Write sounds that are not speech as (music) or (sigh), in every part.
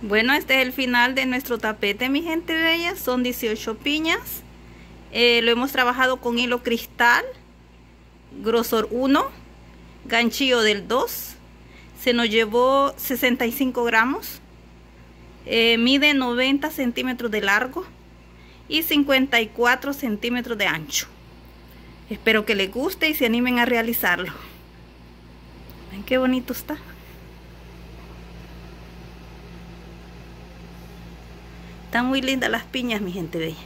Bueno, este es el final de nuestro tapete, mi gente bella. Son 18 piñas. Eh, lo hemos trabajado con hilo cristal, grosor 1, ganchillo del 2. Se nos llevó 65 gramos. Eh, mide 90 centímetros de largo y 54 centímetros de ancho. Espero que les guste y se animen a realizarlo. ¿Ven qué bonito está? Están muy lindas las piñas, mi gente bella.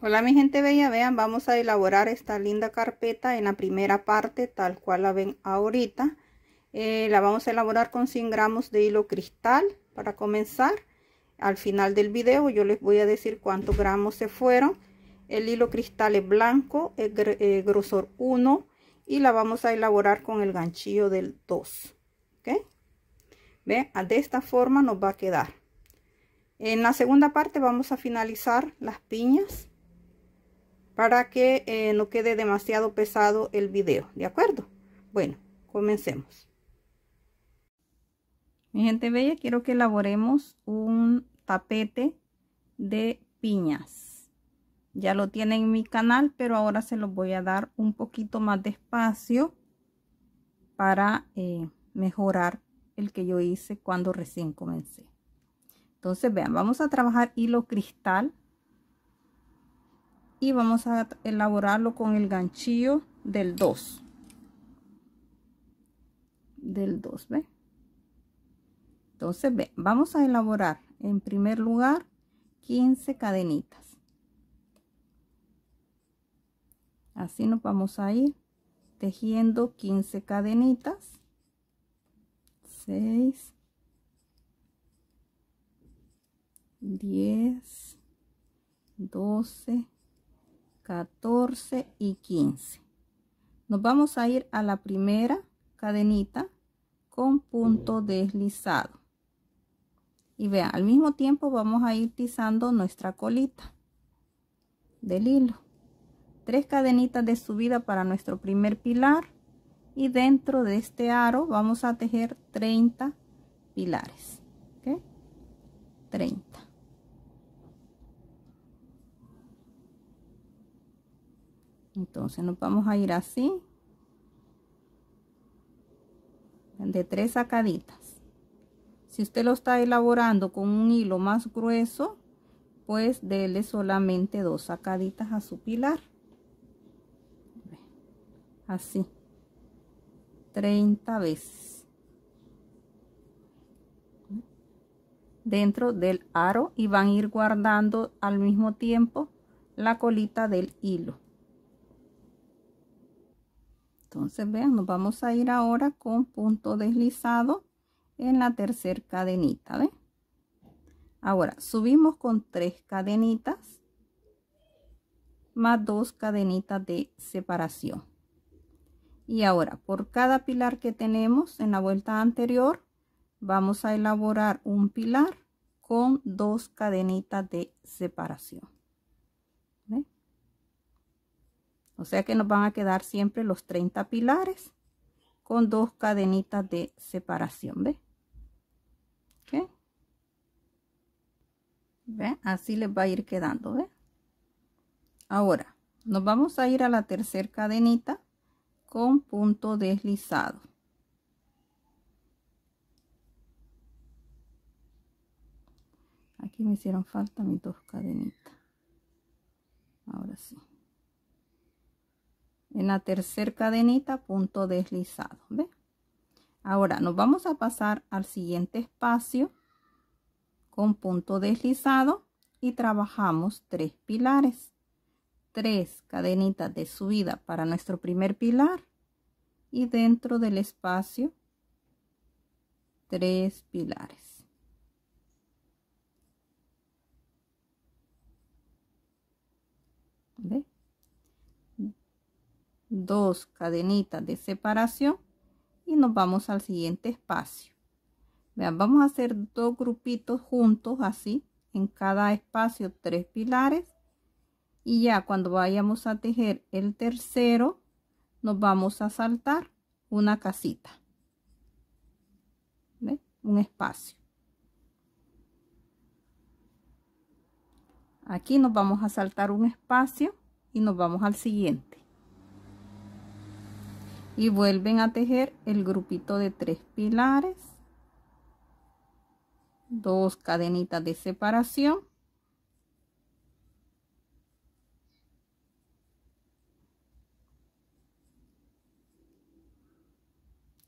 Hola mi gente bella, vean, vamos a elaborar esta linda carpeta en la primera parte, tal cual la ven ahorita. Eh, la vamos a elaborar con 100 gramos de hilo cristal para comenzar. Al final del video yo les voy a decir cuántos gramos se fueron el hilo cristal es blanco eh, grosor 1 y la vamos a elaborar con el ganchillo del 2 ¿ok? ¿Ve? Ah, de esta forma nos va a quedar en la segunda parte vamos a finalizar las piñas para que eh, no quede demasiado pesado el video de acuerdo bueno comencemos mi gente bella quiero que elaboremos un tapete de piñas ya lo tienen en mi canal pero ahora se los voy a dar un poquito más despacio para eh, mejorar el que yo hice cuando recién comencé entonces vean vamos a trabajar hilo cristal y vamos a elaborarlo con el ganchillo del 2 del 2 ve entonces ve, vamos a elaborar en primer lugar 15 cadenitas así nos vamos a ir tejiendo 15 cadenitas 6 10 12 14 y 15 nos vamos a ir a la primera cadenita con punto deslizado y vean al mismo tiempo vamos a ir tizando nuestra colita del hilo tres cadenitas de subida para nuestro primer pilar y dentro de este aro vamos a tejer 30 pilares ¿okay? 30 entonces nos vamos a ir así de tres sacaditas si usted lo está elaborando con un hilo más grueso pues dele solamente dos sacaditas a su pilar así 30 veces dentro del aro y van a ir guardando al mismo tiempo la colita del hilo entonces vean nos vamos a ir ahora con punto deslizado en la tercera cadenita ahora subimos con tres cadenitas más dos cadenitas de separación y ahora por cada pilar que tenemos en la vuelta anterior vamos a elaborar un pilar con dos cadenitas de separación ¿Ve? o sea que nos van a quedar siempre los 30 pilares con dos cadenitas de separación ¿ve? ¿Ve? así les va a ir quedando ¿ve? ahora nos vamos a ir a la tercera cadenita con punto deslizado. Aquí me hicieron falta mis dos cadenitas. Ahora sí. En la tercera cadenita, punto deslizado. ¿Ve? Ahora nos vamos a pasar al siguiente espacio con punto deslizado y trabajamos tres pilares. Tres cadenitas de subida para nuestro primer pilar y dentro del espacio tres pilares. Dos cadenitas de separación y nos vamos al siguiente espacio. Vean, vamos a hacer dos grupitos juntos así, en cada espacio tres pilares y ya cuando vayamos a tejer el tercero nos vamos a saltar una casita un espacio aquí nos vamos a saltar un espacio y nos vamos al siguiente y vuelven a tejer el grupito de tres pilares dos cadenitas de separación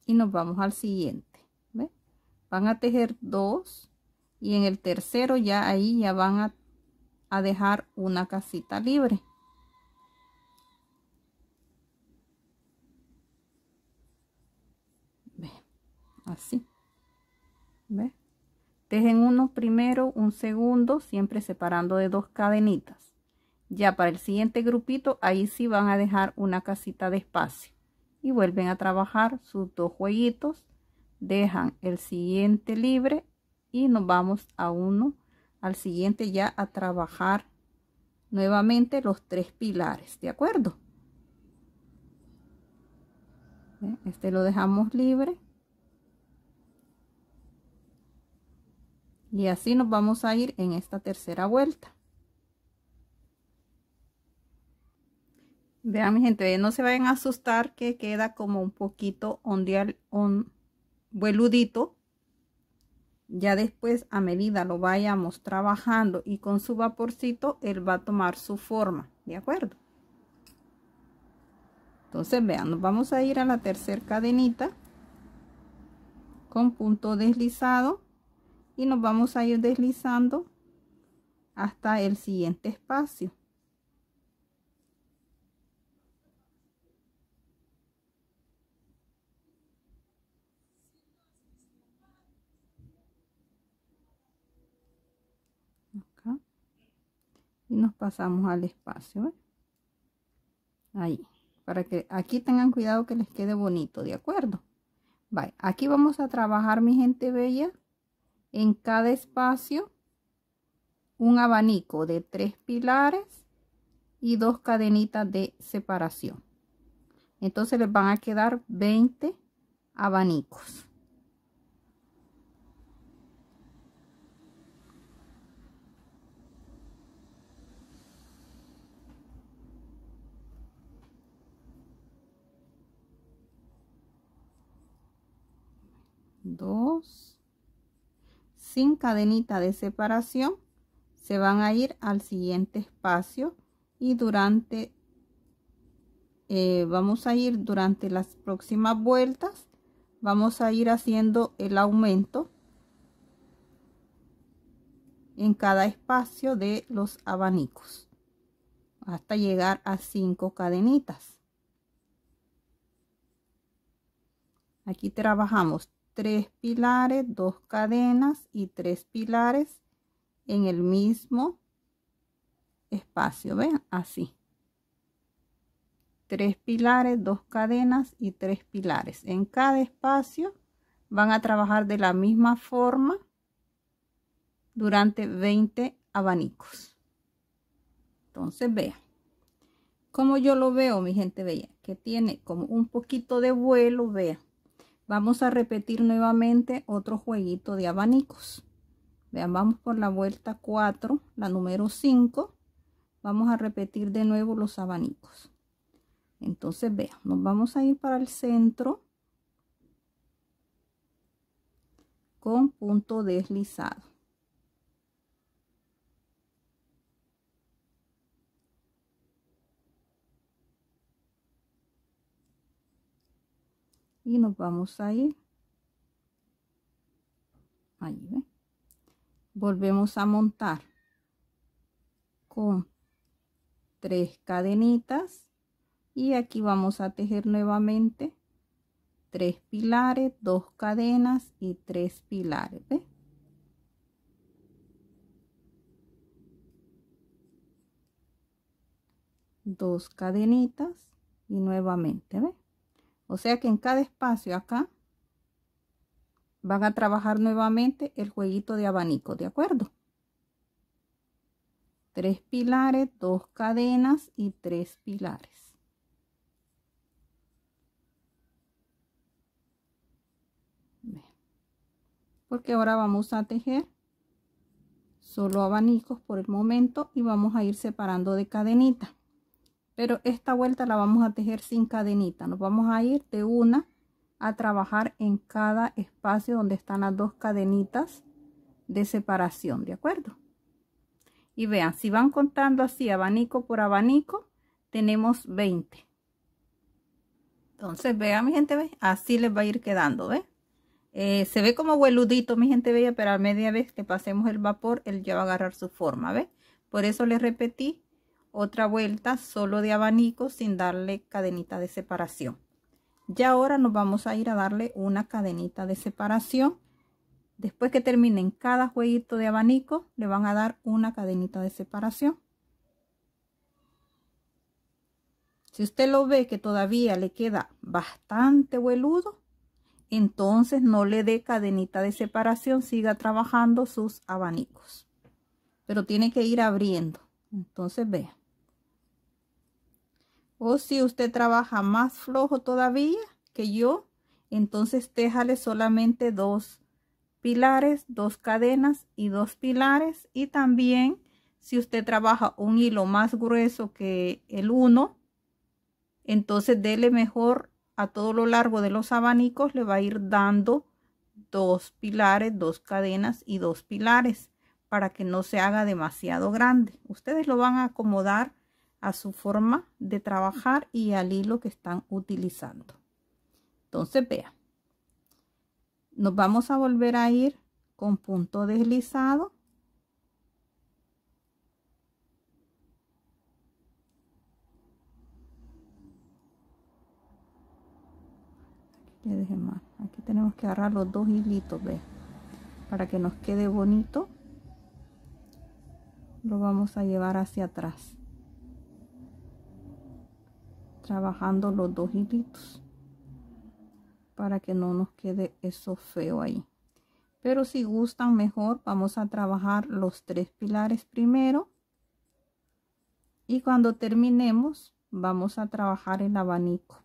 y nos vamos al siguiente van a tejer dos y en el tercero ya ahí ya van a, dejar una casita libre así tejen uno primero un segundo siempre separando de dos cadenitas ya para el siguiente grupito ahí sí van a dejar una casita de espacio y vuelven a trabajar sus dos jueguitos, dejan el siguiente libre y nos vamos a uno al siguiente ya a trabajar nuevamente los tres pilares, ¿de acuerdo? Este lo dejamos libre. Y así nos vamos a ir en esta tercera vuelta. Vean, mi gente, no se vayan a asustar que queda como un poquito ondial, un vueludito. Ya después, a medida lo vayamos trabajando y con su vaporcito, él va a tomar su forma, ¿de acuerdo? Entonces, vean, nos vamos a ir a la tercera cadenita con punto deslizado y nos vamos a ir deslizando hasta el siguiente espacio nos pasamos al espacio ahí para que aquí tengan cuidado que les quede bonito de acuerdo aquí vamos a trabajar mi gente bella en cada espacio un abanico de tres pilares y dos cadenitas de separación entonces les van a quedar 20 abanicos 2 sin cadenita de separación se van a ir al siguiente espacio y durante eh, vamos a ir durante las próximas vueltas vamos a ir haciendo el aumento en cada espacio de los abanicos hasta llegar a 5 cadenitas aquí trabajamos tres pilares, dos cadenas y tres pilares en el mismo espacio, vean así. Tres pilares, dos cadenas y tres pilares. En cada espacio van a trabajar de la misma forma durante 20 abanicos. Entonces vean, como yo lo veo mi gente bella, que tiene como un poquito de vuelo, vean. Vamos a repetir nuevamente otro jueguito de abanicos. Vean, vamos por la vuelta 4, la número 5. Vamos a repetir de nuevo los abanicos. Entonces, vean, nos vamos a ir para el centro con punto deslizado. y nos vamos a ir ahí ¿ve? volvemos a montar con tres cadenitas y aquí vamos a tejer nuevamente tres pilares dos cadenas y tres pilares ¿ve? dos cadenitas y nuevamente ¿ve? O sea que en cada espacio acá van a trabajar nuevamente el jueguito de abanico, ¿de acuerdo? Tres pilares, dos cadenas y tres pilares. Porque ahora vamos a tejer solo abanicos por el momento y vamos a ir separando de cadenita pero esta vuelta la vamos a tejer sin cadenita nos vamos a ir de una a trabajar en cada espacio donde están las dos cadenitas de separación de acuerdo y vean si van contando así abanico por abanico tenemos 20 entonces vean mi gente ¿ve? así les va a ir quedando ¿ve? Eh, se ve como hueludito mi gente bella pero a media vez que pasemos el vapor él ya va a agarrar su forma ¿ve? por eso les repetí otra vuelta solo de abanico sin darle cadenita de separación ya ahora nos vamos a ir a darle una cadenita de separación después que terminen cada jueguito de abanico le van a dar una cadenita de separación si usted lo ve que todavía le queda bastante vueludo, entonces no le dé cadenita de separación siga trabajando sus abanicos pero tiene que ir abriendo entonces vea o si usted trabaja más flojo todavía que yo, entonces déjale solamente dos pilares, dos cadenas y dos pilares. Y también si usted trabaja un hilo más grueso que el uno, entonces dele mejor a todo lo largo de los abanicos, le va a ir dando dos pilares, dos cadenas y dos pilares para que no se haga demasiado grande. Ustedes lo van a acomodar a su forma de trabajar y al hilo que están utilizando. Entonces, vea, nos vamos a volver a ir con punto deslizado. Aquí, tenemos que agarrar los dos hilitos, ve, para que nos quede bonito. Lo vamos a llevar hacia atrás trabajando los dos hilitos para que no nos quede eso feo ahí pero si gustan mejor vamos a trabajar los tres pilares primero y cuando terminemos vamos a trabajar el abanico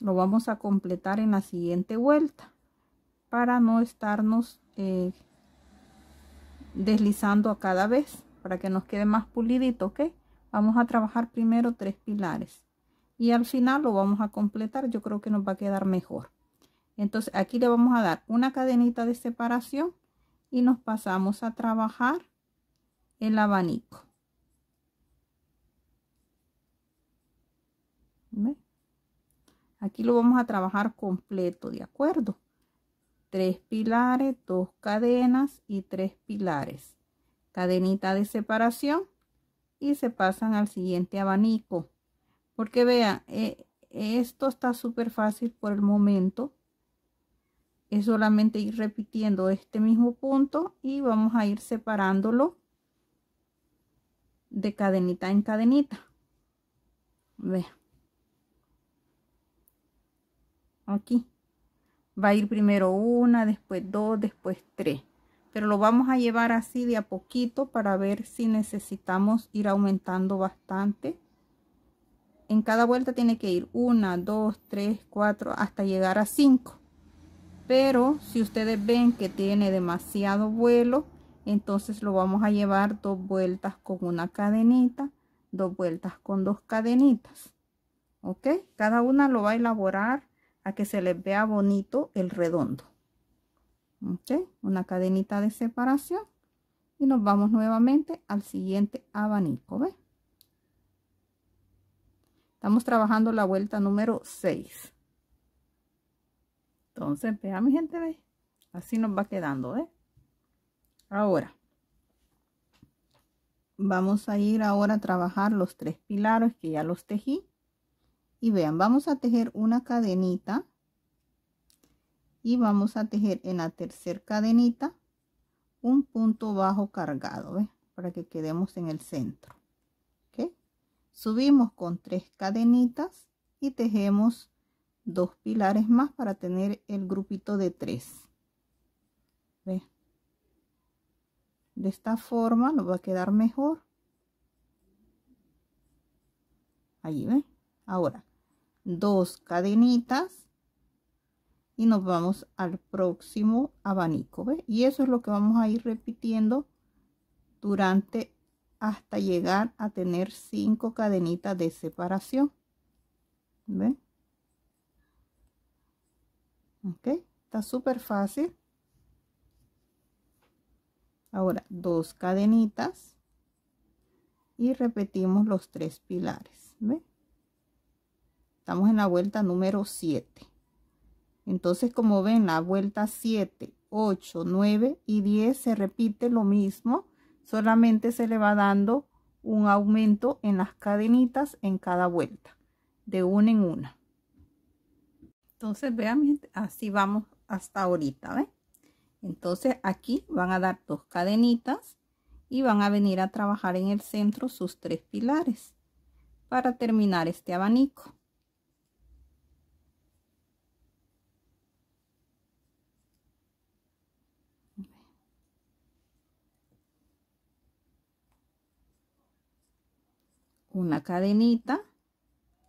lo vamos a completar en la siguiente vuelta para no estarnos eh, deslizando a cada vez para que nos quede más pulidito ok Vamos a trabajar primero tres pilares y al final lo vamos a completar. Yo creo que nos va a quedar mejor. Entonces aquí le vamos a dar una cadenita de separación y nos pasamos a trabajar el abanico. Aquí lo vamos a trabajar completo, ¿de acuerdo? Tres pilares, dos cadenas y tres pilares. Cadenita de separación y se pasan al siguiente abanico porque vean eh, esto está súper fácil por el momento es solamente ir repitiendo este mismo punto y vamos a ir separándolo de cadenita en cadenita ve aquí va a ir primero una después dos después tres pero lo vamos a llevar así de a poquito para ver si necesitamos ir aumentando bastante en cada vuelta tiene que ir 1 2 3 4 hasta llegar a 5 pero si ustedes ven que tiene demasiado vuelo entonces lo vamos a llevar dos vueltas con una cadenita dos vueltas con dos cadenitas ok cada una lo va a elaborar a que se les vea bonito el redondo una cadenita de separación y nos vamos nuevamente al siguiente abanico ¿ve? estamos trabajando la vuelta número 6 entonces vea mi gente así nos va quedando ahora vamos a ir ahora a trabajar los tres pilares que ya los tejí y vean vamos a tejer una cadenita y vamos a tejer en la tercer cadenita un punto bajo cargado ¿ves? para que quedemos en el centro ¿okay? subimos con tres cadenitas y tejemos dos pilares más para tener el grupito de tres ¿ves? de esta forma nos va a quedar mejor ahí ¿ves? ahora dos cadenitas y nos vamos al próximo abanico y eso es lo que vamos a ir repitiendo durante hasta llegar a tener cinco cadenitas de separación ok está súper fácil ahora dos cadenitas y repetimos los tres pilares estamos en la vuelta número 7 entonces, como ven, la vuelta 7, 8, 9 y 10 se repite lo mismo, solamente se le va dando un aumento en las cadenitas en cada vuelta, de una en una. Entonces, vean, así vamos hasta ahorita, Entonces, aquí van a dar dos cadenitas y van a venir a trabajar en el centro sus tres pilares para terminar este abanico. una cadenita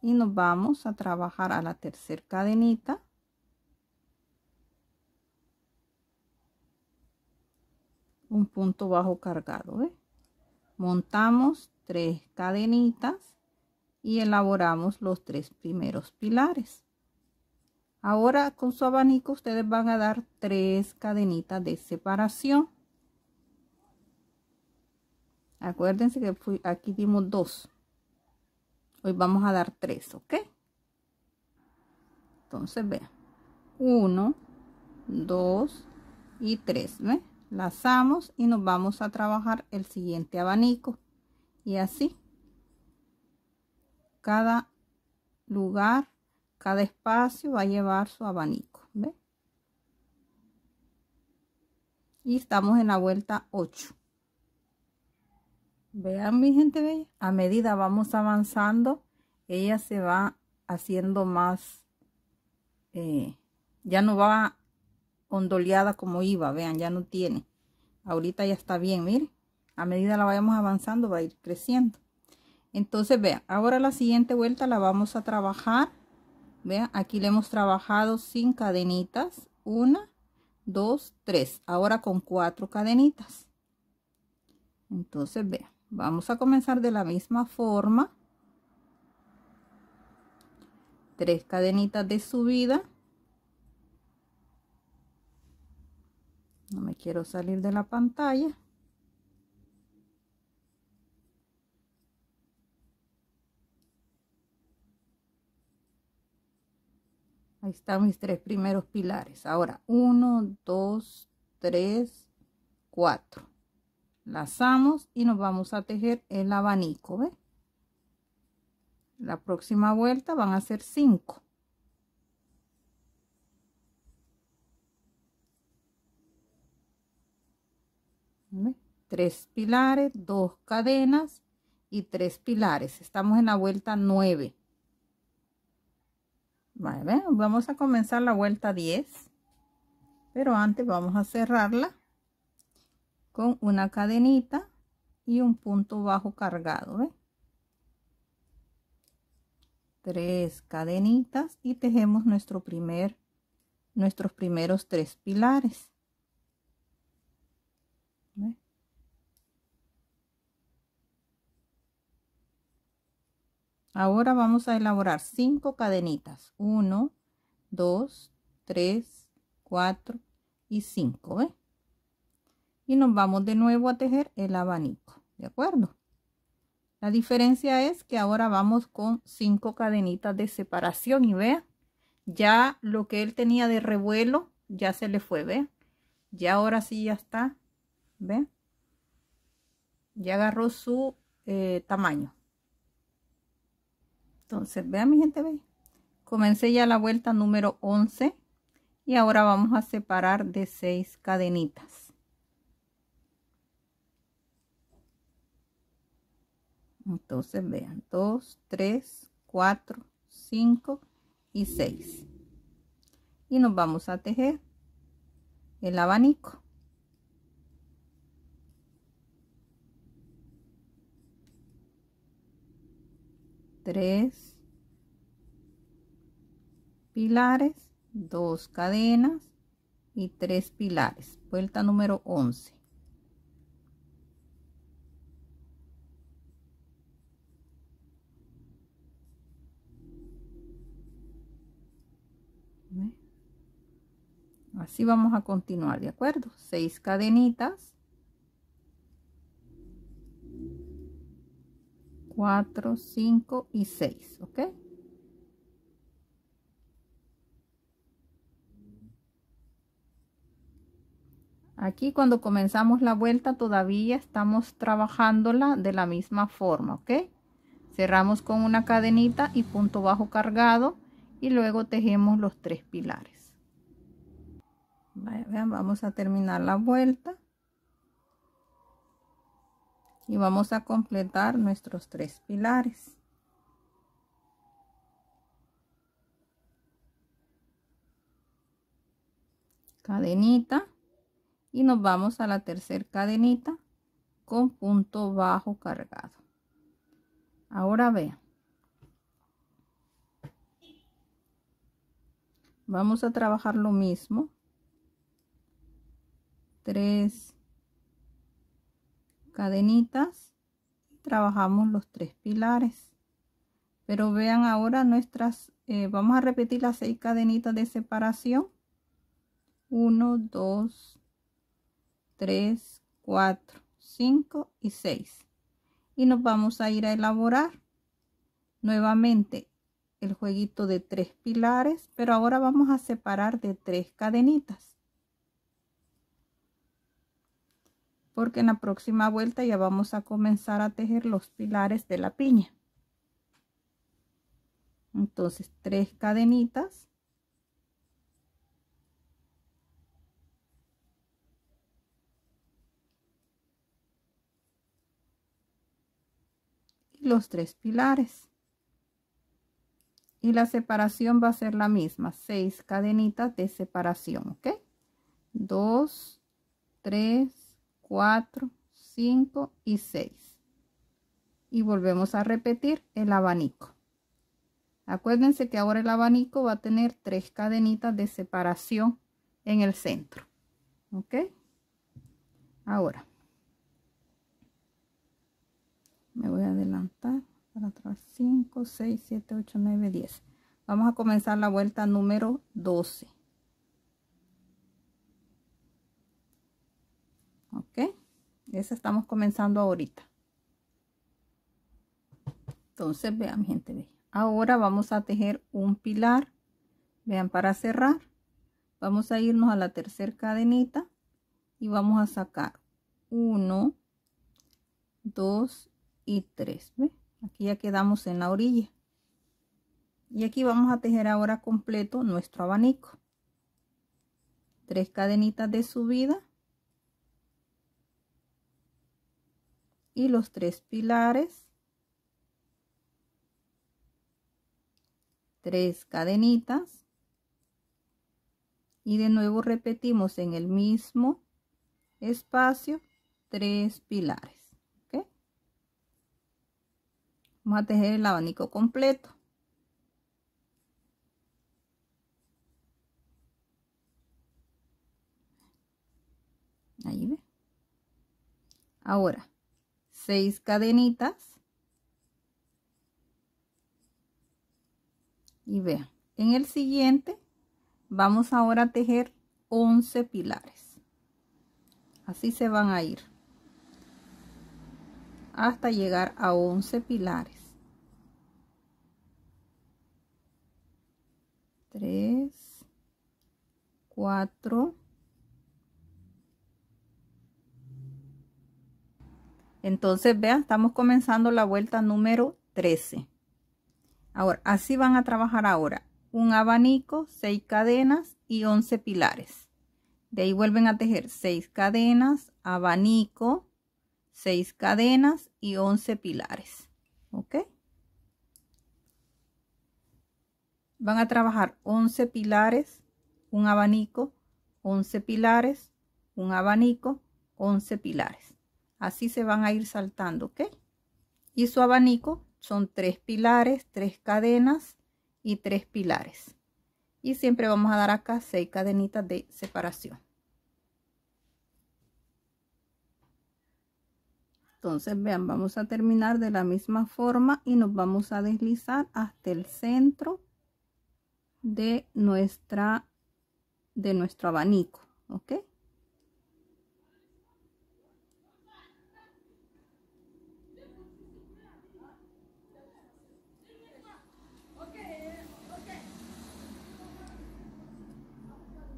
y nos vamos a trabajar a la tercera cadenita un punto bajo cargado montamos tres cadenitas y elaboramos los tres primeros pilares ahora con su abanico ustedes van a dar tres cadenitas de separación acuérdense que aquí dimos dos Hoy vamos a dar tres, ¿ok? Entonces, vean. Uno, dos y tres, ¿ve? Lazamos y nos vamos a trabajar el siguiente abanico. Y así. Cada lugar, cada espacio va a llevar su abanico, ¿ve? Y estamos en la vuelta 8. Vean mi gente bella, a medida vamos avanzando, ella se va haciendo más, eh, ya no va ondoleada como iba, vean, ya no tiene. Ahorita ya está bien, miren. A medida la vayamos avanzando va a ir creciendo. Entonces vean, ahora la siguiente vuelta la vamos a trabajar. Vean, aquí le hemos trabajado sin cadenitas. Una, dos, tres. Ahora con cuatro cadenitas. Entonces vean vamos a comenzar de la misma forma tres cadenitas de subida no me quiero salir de la pantalla ahí están mis tres primeros pilares ahora uno, dos, tres, cuatro lazamos y nos vamos a tejer el abanico la próxima vuelta van a ser 5 tres pilares dos cadenas y tres pilares estamos en la vuelta 9 vamos a comenzar la vuelta 10 pero antes vamos a cerrarla con una cadenita y un punto bajo cargado tres cadenitas y tejemos nuestro primer nuestros primeros tres pilares ahora vamos a elaborar cinco cadenitas uno dos tres cuatro y cinco y nos vamos de nuevo a tejer el abanico de acuerdo la diferencia es que ahora vamos con cinco cadenitas de separación y vea ya lo que él tenía de revuelo ya se le fue ve. ya ahora sí ya está ve ya agarró su eh, tamaño entonces vea mi gente ve. comencé ya la vuelta número 11 y ahora vamos a separar de seis cadenitas entonces vean 2 3 4 5 y 6 y nos vamos a tejer el abanico tres pilares dos cadenas y tres pilares vuelta número 11 así vamos a continuar de acuerdo seis cadenitas 4 5 y 6 ok aquí cuando comenzamos la vuelta todavía estamos trabajándola de la misma forma ok cerramos con una cadenita y punto bajo cargado y luego tejemos los tres pilares vamos a terminar la vuelta y vamos a completar nuestros tres pilares cadenita y nos vamos a la tercera cadenita con punto bajo cargado ahora vean vamos a trabajar lo mismo tres cadenitas y trabajamos los tres pilares pero vean ahora nuestras eh, vamos a repetir las seis cadenitas de separación 1 2 3 4 5 y 6 y nos vamos a ir a elaborar nuevamente el jueguito de tres pilares pero ahora vamos a separar de tres cadenitas porque en la próxima vuelta ya vamos a comenzar a tejer los pilares de la piña entonces tres cadenitas y los tres pilares y la separación va a ser la misma seis cadenitas de separación ok dos tres 4, 5 y 6. Y volvemos a repetir el abanico. Acuérdense que ahora el abanico va a tener tres cadenitas de separación en el centro. ¿Ok? Ahora. Me voy a adelantar para atrás. 5, 6, 7, 8, 9, 10. Vamos a comenzar la vuelta número 12. ok esa estamos comenzando ahorita entonces vean gente ahora vamos a tejer un pilar vean para cerrar vamos a irnos a la tercera cadenita y vamos a sacar uno dos y tres, aquí ya quedamos en la orilla y aquí vamos a tejer ahora completo nuestro abanico tres cadenitas de subida y los tres pilares, tres cadenitas y de nuevo repetimos en el mismo espacio tres pilares. Vamos a tejer el abanico completo. Ahí ve. Ahora, 6 cadenitas y vean en el siguiente vamos ahora a tejer 11 pilares así se van a ir hasta llegar a 11 pilares 3 4 Entonces, vean, estamos comenzando la vuelta número 13. Ahora, así van a trabajar ahora. Un abanico, seis cadenas y 11 pilares. De ahí vuelven a tejer seis cadenas, abanico, 6 cadenas y 11 pilares. ¿Ok? Van a trabajar 11 pilares, un abanico, 11 pilares, un abanico, 11 pilares. Así se van a ir saltando, ¿ok? Y su abanico son tres pilares, tres cadenas y tres pilares. Y siempre vamos a dar acá seis cadenitas de separación. Entonces, vean, vamos a terminar de la misma forma y nos vamos a deslizar hasta el centro de nuestra de nuestro abanico, ¿ok?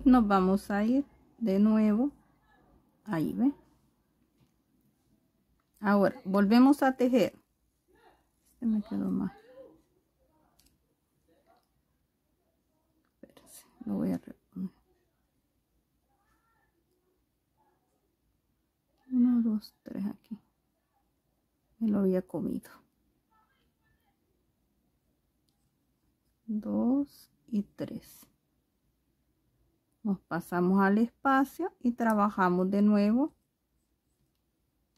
nos vamos a ir de nuevo ahí ve ahora volvemos a tejer este me quedó lo voy a reponer 1 2 3 aquí me lo había comido 2 y 3 nos pasamos al espacio y trabajamos de nuevo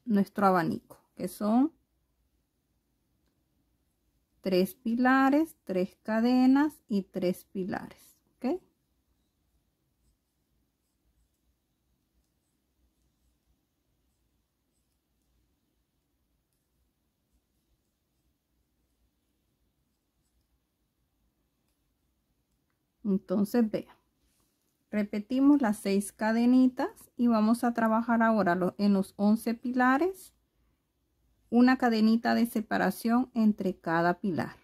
nuestro abanico que son tres pilares tres cadenas y tres pilares entonces vean Repetimos las seis cadenitas y vamos a trabajar ahora en los 11 pilares una cadenita de separación entre cada pilar.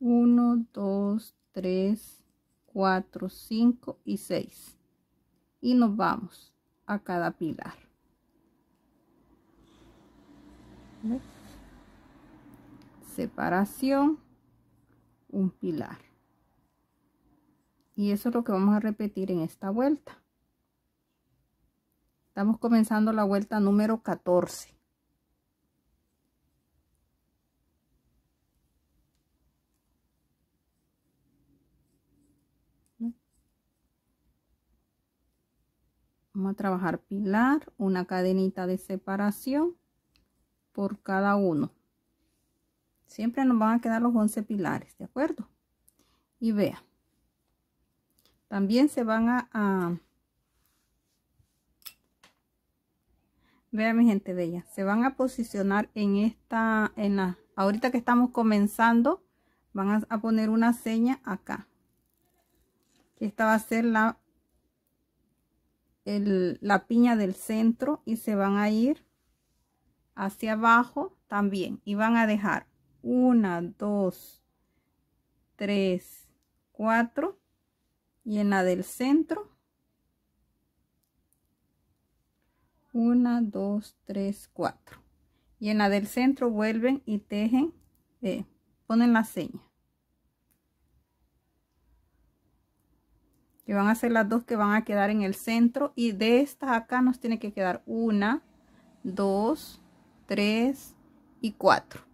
1, 2, 3, 4, 5 y 6. Y nos vamos a cada pilar. Separación, un pilar y eso es lo que vamos a repetir en esta vuelta estamos comenzando la vuelta número 14 vamos a trabajar pilar una cadenita de separación por cada uno siempre nos van a quedar los 11 pilares de acuerdo y vean también se van a, vean mi gente bella se van a posicionar en esta en la ahorita que estamos comenzando van a, poner una seña acá esta va a ser la la piña del centro y se van a ir hacia abajo también y van a dejar una dos tres cuatro y en la del centro 1 2 3 4 y en la del centro vuelven y tejen eh, ponen la seña que van a ser las dos que van a quedar en el centro y de estas acá nos tiene que quedar 1 2 3 y 4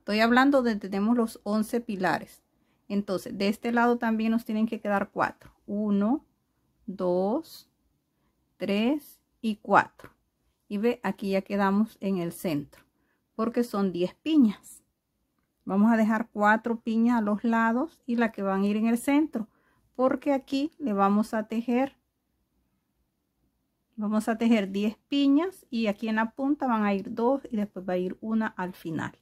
estoy hablando de tenemos los 11 pilares entonces, de este lado también nos tienen que quedar cuatro. 1, 2, 3 y 4. Y ve, aquí ya quedamos en el centro, porque son 10 piñas. Vamos a dejar cuatro piñas a los lados y la que van a ir en el centro, porque aquí le vamos a tejer vamos a tejer 10 piñas y aquí en la punta van a ir dos y después va a ir una al final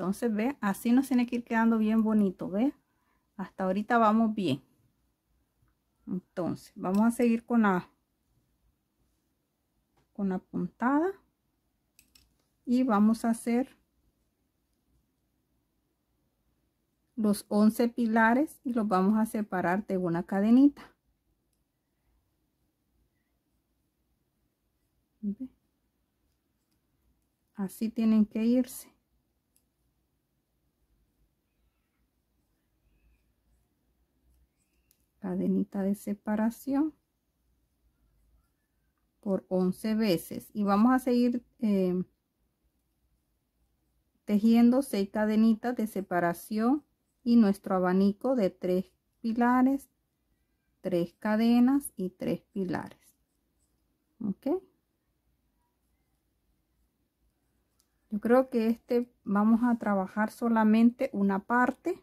entonces, ve, así nos tiene que ir quedando bien bonito, ve. Hasta ahorita vamos bien. Entonces, vamos a seguir con la, con la puntada. Y vamos a hacer los 11 pilares y los vamos a separar de una cadenita. Así tienen que irse. cadenita de separación por 11 veces y vamos a seguir eh, tejiendo seis cadenitas de separación y nuestro abanico de tres pilares tres cadenas y tres pilares ok yo creo que este vamos a trabajar solamente una parte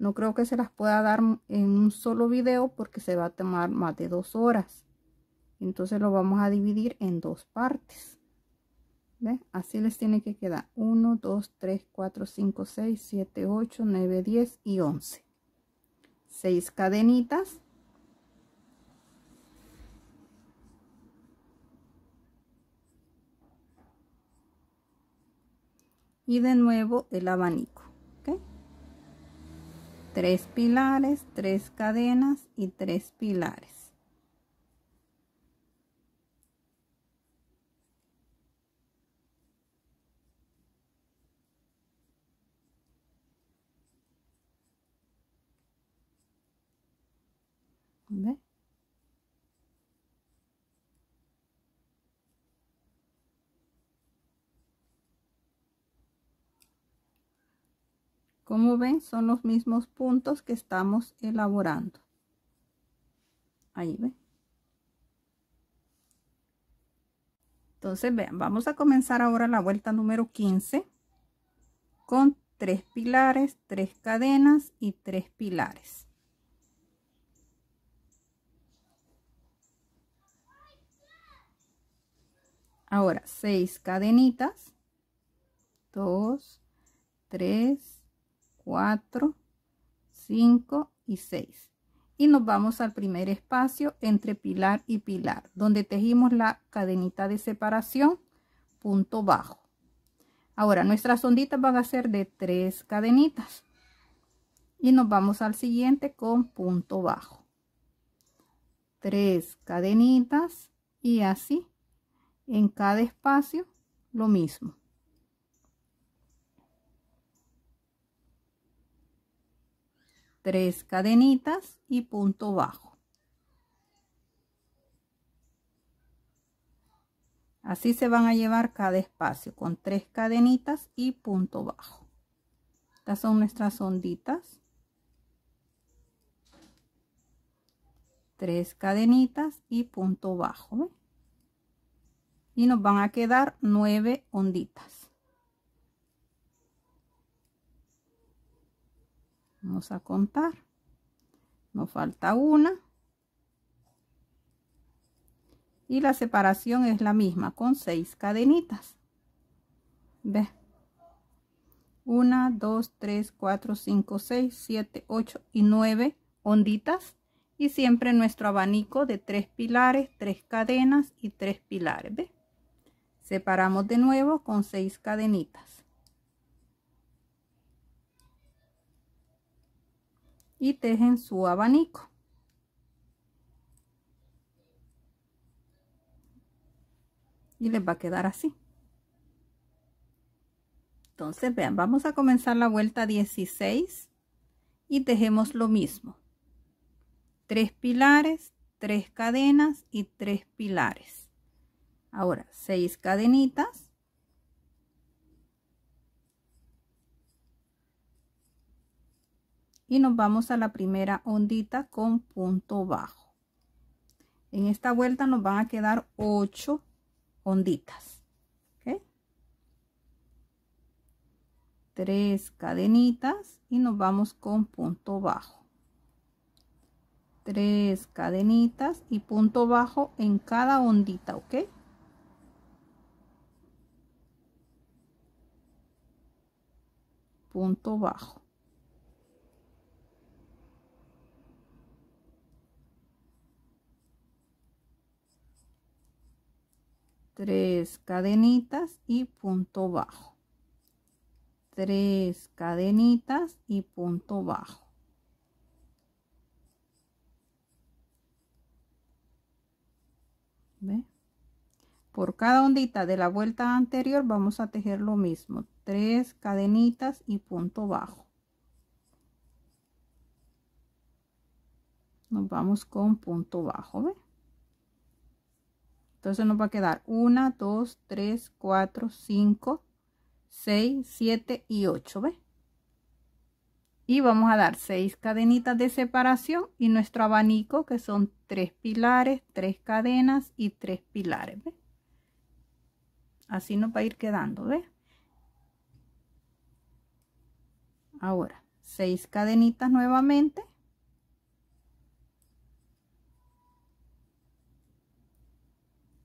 no creo que se las pueda dar en un solo video porque se va a tomar más de dos horas. Entonces lo vamos a dividir en dos partes. ¿Ve? Así les tiene que quedar 1, 2, 3, 4, 5, 6, 7, 8, 9, 10 y 11. 6 cadenitas. Y de nuevo el abanico tres pilares, tres cadenas y tres pilares. Como ven, son los mismos puntos que estamos elaborando. Ahí ven. Entonces, vean, vamos a comenzar ahora la vuelta número 15 con tres pilares, tres cadenas y tres pilares. Ahora, seis cadenitas. Dos, tres, 4, 5 y 6. Y nos vamos al primer espacio entre pilar y pilar, donde tejimos la cadenita de separación, punto bajo. Ahora, nuestras onditas van a ser de tres cadenitas. Y nos vamos al siguiente con punto bajo. Tres cadenitas y así en cada espacio lo mismo. Tres cadenitas y punto bajo así se van a llevar cada espacio con tres cadenitas y punto bajo estas son nuestras onditas Tres cadenitas y punto bajo y nos van a quedar nueve onditas vamos a contar nos falta una y la separación es la misma con seis cadenitas ve una, dos, tres, cuatro, cinco, seis, siete, ocho y nueve onditas y siempre nuestro abanico de tres pilares tres cadenas y tres pilares ve separamos de nuevo con seis cadenitas y tejen su abanico y les va a quedar así entonces vean vamos a comenzar la vuelta 16 y tejemos lo mismo tres pilares tres cadenas y tres pilares ahora seis cadenitas y nos vamos a la primera ondita con punto bajo en esta vuelta nos van a quedar ocho onditas tres 3 cadenitas y nos vamos con punto bajo Tres cadenitas y punto bajo en cada ondita ok punto bajo tres cadenitas y punto bajo tres cadenitas y punto bajo ¿Ve? por cada ondita de la vuelta anterior vamos a tejer lo mismo tres cadenitas y punto bajo nos vamos con punto bajo ¿ve? Entonces nos va a quedar 1, 2, 3, 4, 5, 6, 7 y 8, Y vamos a dar 6 cadenitas de separación y nuestro abanico que son 3 pilares, 3 cadenas y 3 pilares, Así nos va a ir quedando, ¿ves? Ahora, 6 cadenitas nuevamente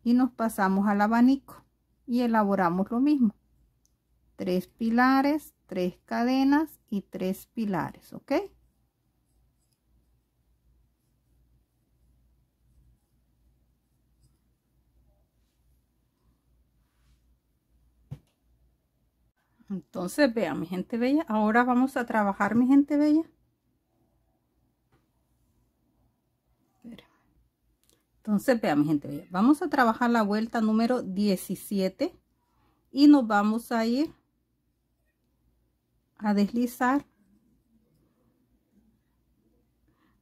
y nos pasamos al abanico y elaboramos lo mismo tres pilares tres cadenas y tres pilares ok entonces vea mi gente bella ahora vamos a trabajar mi gente bella Entonces, mi gente, bella, vamos a trabajar la vuelta número 17 y nos vamos a ir a deslizar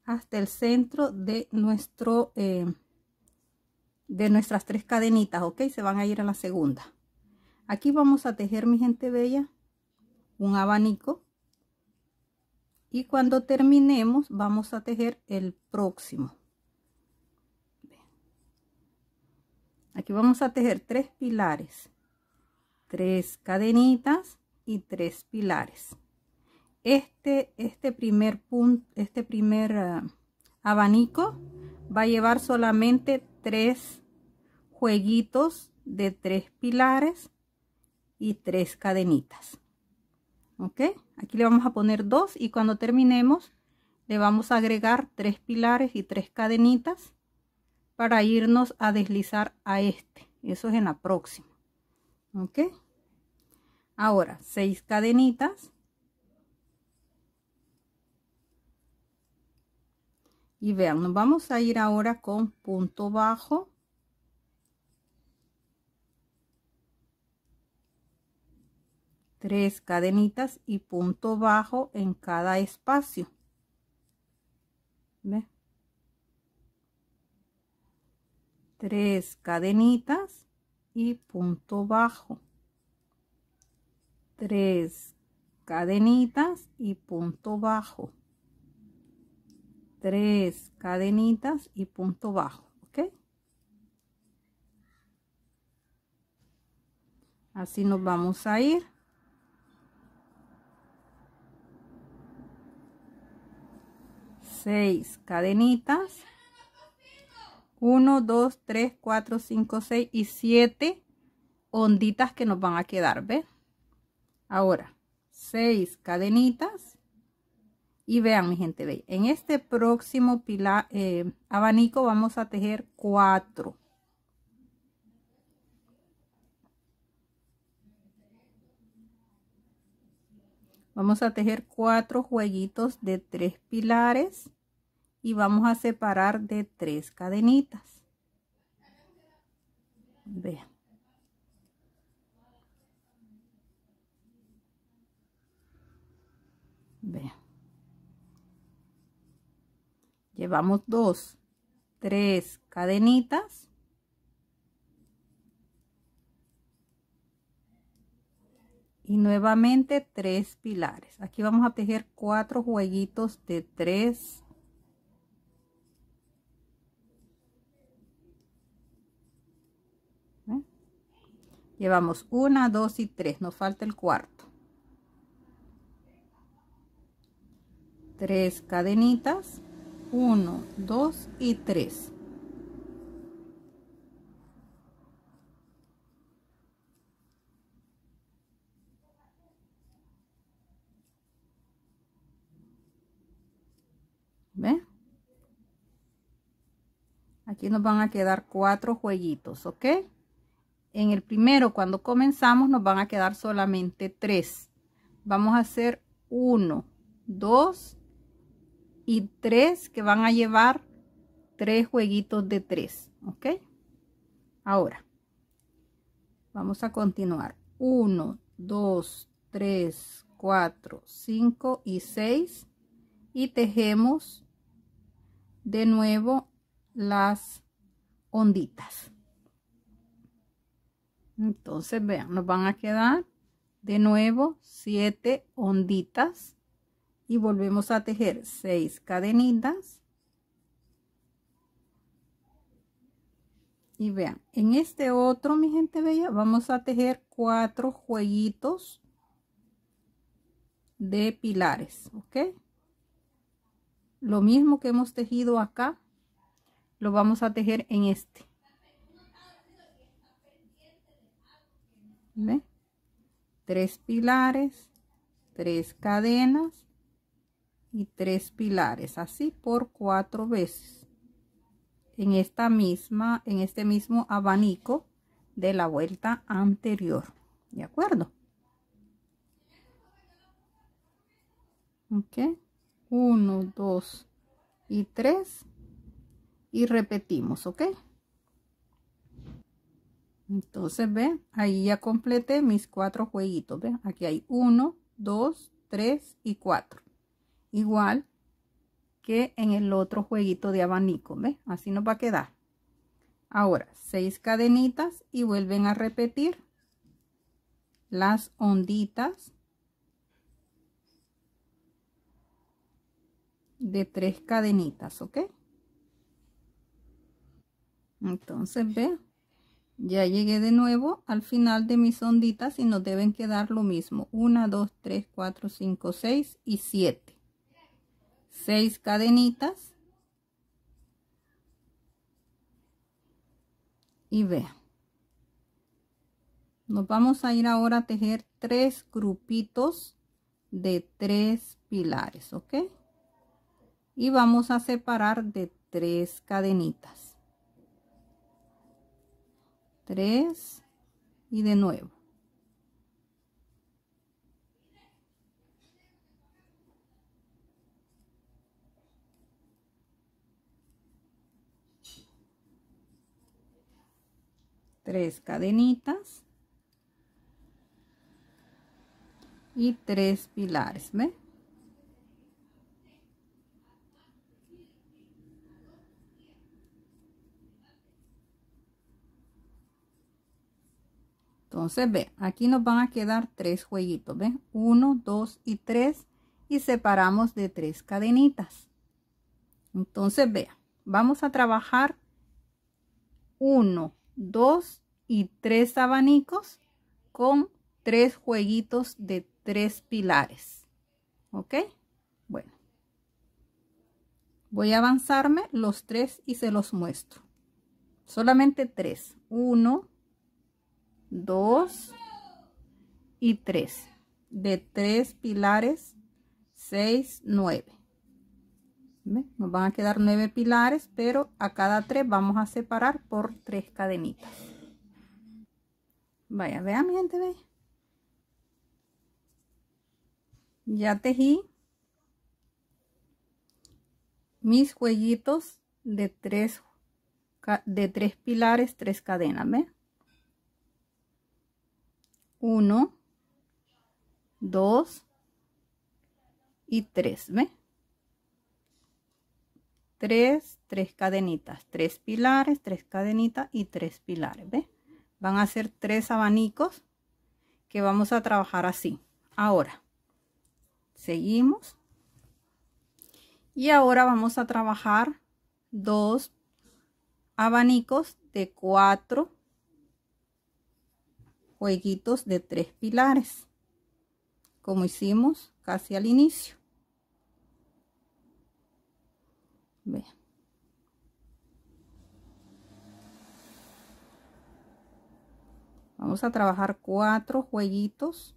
hasta el centro de nuestro eh, de nuestras tres cadenitas ok se van a ir a la segunda aquí vamos a tejer mi gente bella un abanico y cuando terminemos vamos a tejer el próximo aquí vamos a tejer tres pilares tres cadenitas y tres pilares este este primer punto este primer eh, abanico va a llevar solamente tres jueguitos de tres pilares y tres cadenitas ok aquí le vamos a poner dos y cuando terminemos le vamos a agregar tres pilares y tres cadenitas para irnos a deslizar a este eso es en la próxima ok ahora Seis cadenitas y vean nos vamos a ir ahora con punto bajo tres cadenitas y punto bajo en cada espacio tres cadenitas y punto bajo tres cadenitas y punto bajo tres cadenitas y punto bajo ok así nos vamos a ir seis cadenitas 1, 2, 3, 4, 5, 6 y 7 onditas que nos van a quedar, ¿ves? Ahora, 6 cadenitas y vean mi gente ve en este próximo pila, eh, abanico vamos a tejer 4. Vamos a tejer 4 jueguitos de 3 pilares y vamos a separar de tres cadenitas vean vean llevamos dos tres cadenitas y nuevamente tres pilares aquí vamos a tejer cuatro jueguitos de tres Llevamos una, dos y tres. Nos falta el cuarto. Tres cadenitas. Uno, dos y tres. ¿Ve? Aquí nos van a quedar cuatro jueguitos, ¿ok? En el primero, cuando comenzamos, nos van a quedar solamente tres. Vamos a hacer 1 2 y 3 que van a llevar tres jueguitos de tres. ¿Ok? Ahora, vamos a continuar. 1, 2, 3, 4, 5 y 6 y tejemos de nuevo las onditas entonces, vean, nos van a quedar de nuevo siete onditas y volvemos a tejer 6 cadenitas. Y vean, en este otro, mi gente bella, vamos a tejer cuatro jueguitos de pilares, ¿ok? Lo mismo que hemos tejido acá, lo vamos a tejer en este. Tres pilares, tres cadenas y tres pilares, así por cuatro veces. En esta misma, en este mismo abanico de la vuelta anterior. ¿De acuerdo? ok uno dos y tres y repetimos ok entonces, ve, ahí ya completé mis cuatro jueguitos, ve, aquí hay uno, dos, tres y cuatro. Igual que en el otro jueguito de abanico, ve, así nos va a quedar. Ahora, seis cadenitas y vuelven a repetir las onditas de tres cadenitas, ¿ok? Entonces, ve, ya llegué de nuevo al final de mis onditas y nos deben quedar lo mismo 1 2 3 4 5 6 y 7 6 cadenitas y vean nos vamos a ir ahora a tejer tres grupitos de tres pilares ok y vamos a separar de tres cadenitas tres y de nuevo. Tres cadenitas y tres pilares, ¿ve? Entonces, ve, aquí nos van a quedar tres jueguitos, ve, Uno, dos y tres. Y separamos de tres cadenitas. Entonces, vea, vamos a trabajar uno, dos y tres abanicos con tres jueguitos de tres pilares. ¿Ok? Bueno. Voy a avanzarme los tres y se los muestro. Solamente tres. Uno, 2 y 3. De 3 pilares, 6, 9. Nos van a quedar 9 pilares, pero a cada 3 vamos a separar por 3 cadenitas. Vaya, vean mi gente, ve. Ya tejí mis jueguitos de 3 de tres pilares, 3 cadenas, ¿ve? 1, 2 y 3, ¿ve? 3, 3 cadenitas, 3 pilares, 3 cadenitas y 3 pilares, ¿ve? Van a ser 3 abanicos que vamos a trabajar así. Ahora, seguimos. Y ahora vamos a trabajar 2 abanicos de 4 jueguitos de tres pilares como hicimos casi al inicio vamos a trabajar cuatro jueguitos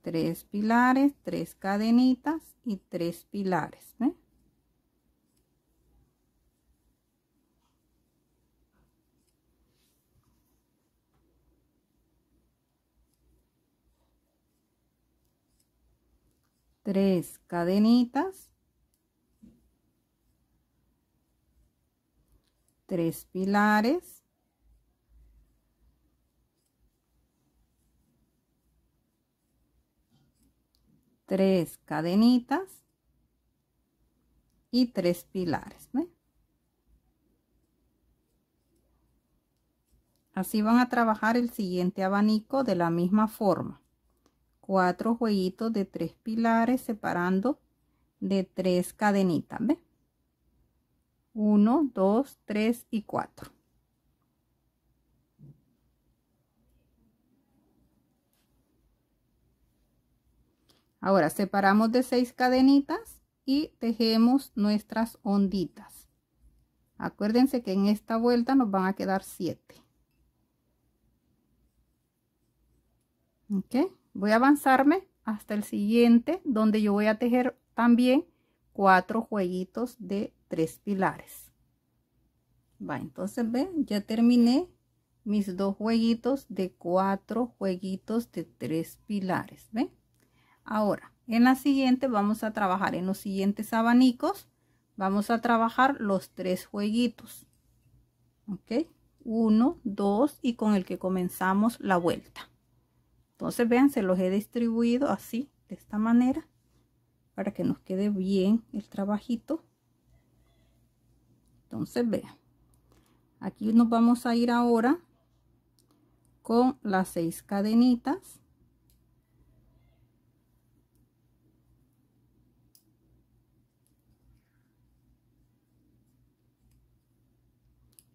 tres pilares tres cadenitas y tres pilares tres cadenitas, tres pilares, tres cadenitas y tres pilares. Así van a trabajar el siguiente abanico de la misma forma cuatro jueguitos de tres pilares separando de tres cadenitas, ¿ve? 1, 2, 3 y 4. Ahora separamos de seis cadenitas y tejemos nuestras onditas. Acuérdense que en esta vuelta nos van a quedar 7 voy a avanzarme hasta el siguiente donde yo voy a tejer también cuatro jueguitos de tres pilares va entonces ven ya terminé mis dos jueguitos de cuatro jueguitos de tres pilares ven ahora en la siguiente vamos a trabajar en los siguientes abanicos vamos a trabajar los tres jueguitos ok 1 2 y con el que comenzamos la vuelta entonces vean se los he distribuido así de esta manera para que nos quede bien el trabajito entonces vean aquí nos vamos a ir ahora con las seis cadenitas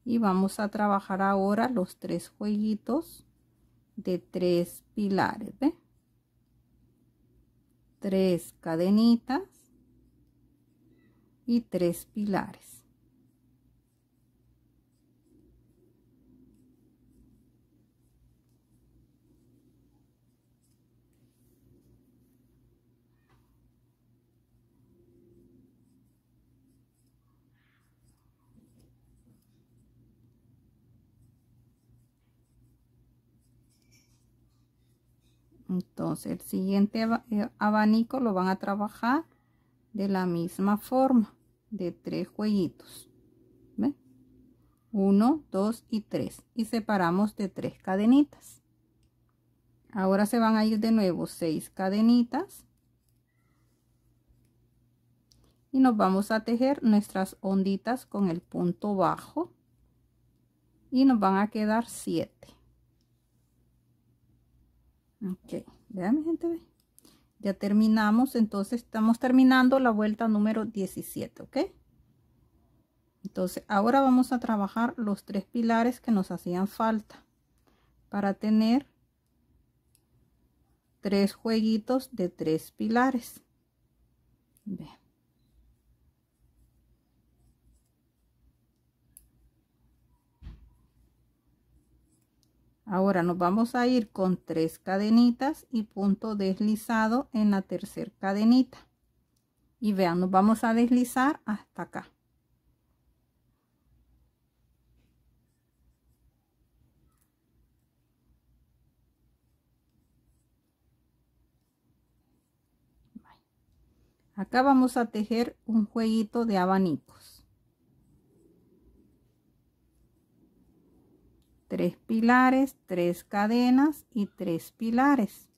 y vamos a trabajar ahora los tres jueguitos de tres pilares tres cadenitas y tres pilares entonces el siguiente eh, abanico lo van a trabajar de la misma forma de tres cuellitos uno, dos y tres y separamos de tres cadenitas ahora se van a ir de nuevo seis cadenitas y nos vamos a tejer nuestras onditas con el punto bajo y nos van a quedar siete ok vean mi gente ve ya terminamos entonces estamos terminando la vuelta número 17 ok entonces ahora vamos a trabajar los tres pilares que nos hacían falta para tener tres jueguitos de tres pilares Vean. Ahora nos vamos a ir con tres cadenitas y punto deslizado en la tercera cadenita. Y vean, nos vamos a deslizar hasta acá. Acá vamos a tejer un jueguito de abanicos. Tres pilares, tres cadenas y tres pilares.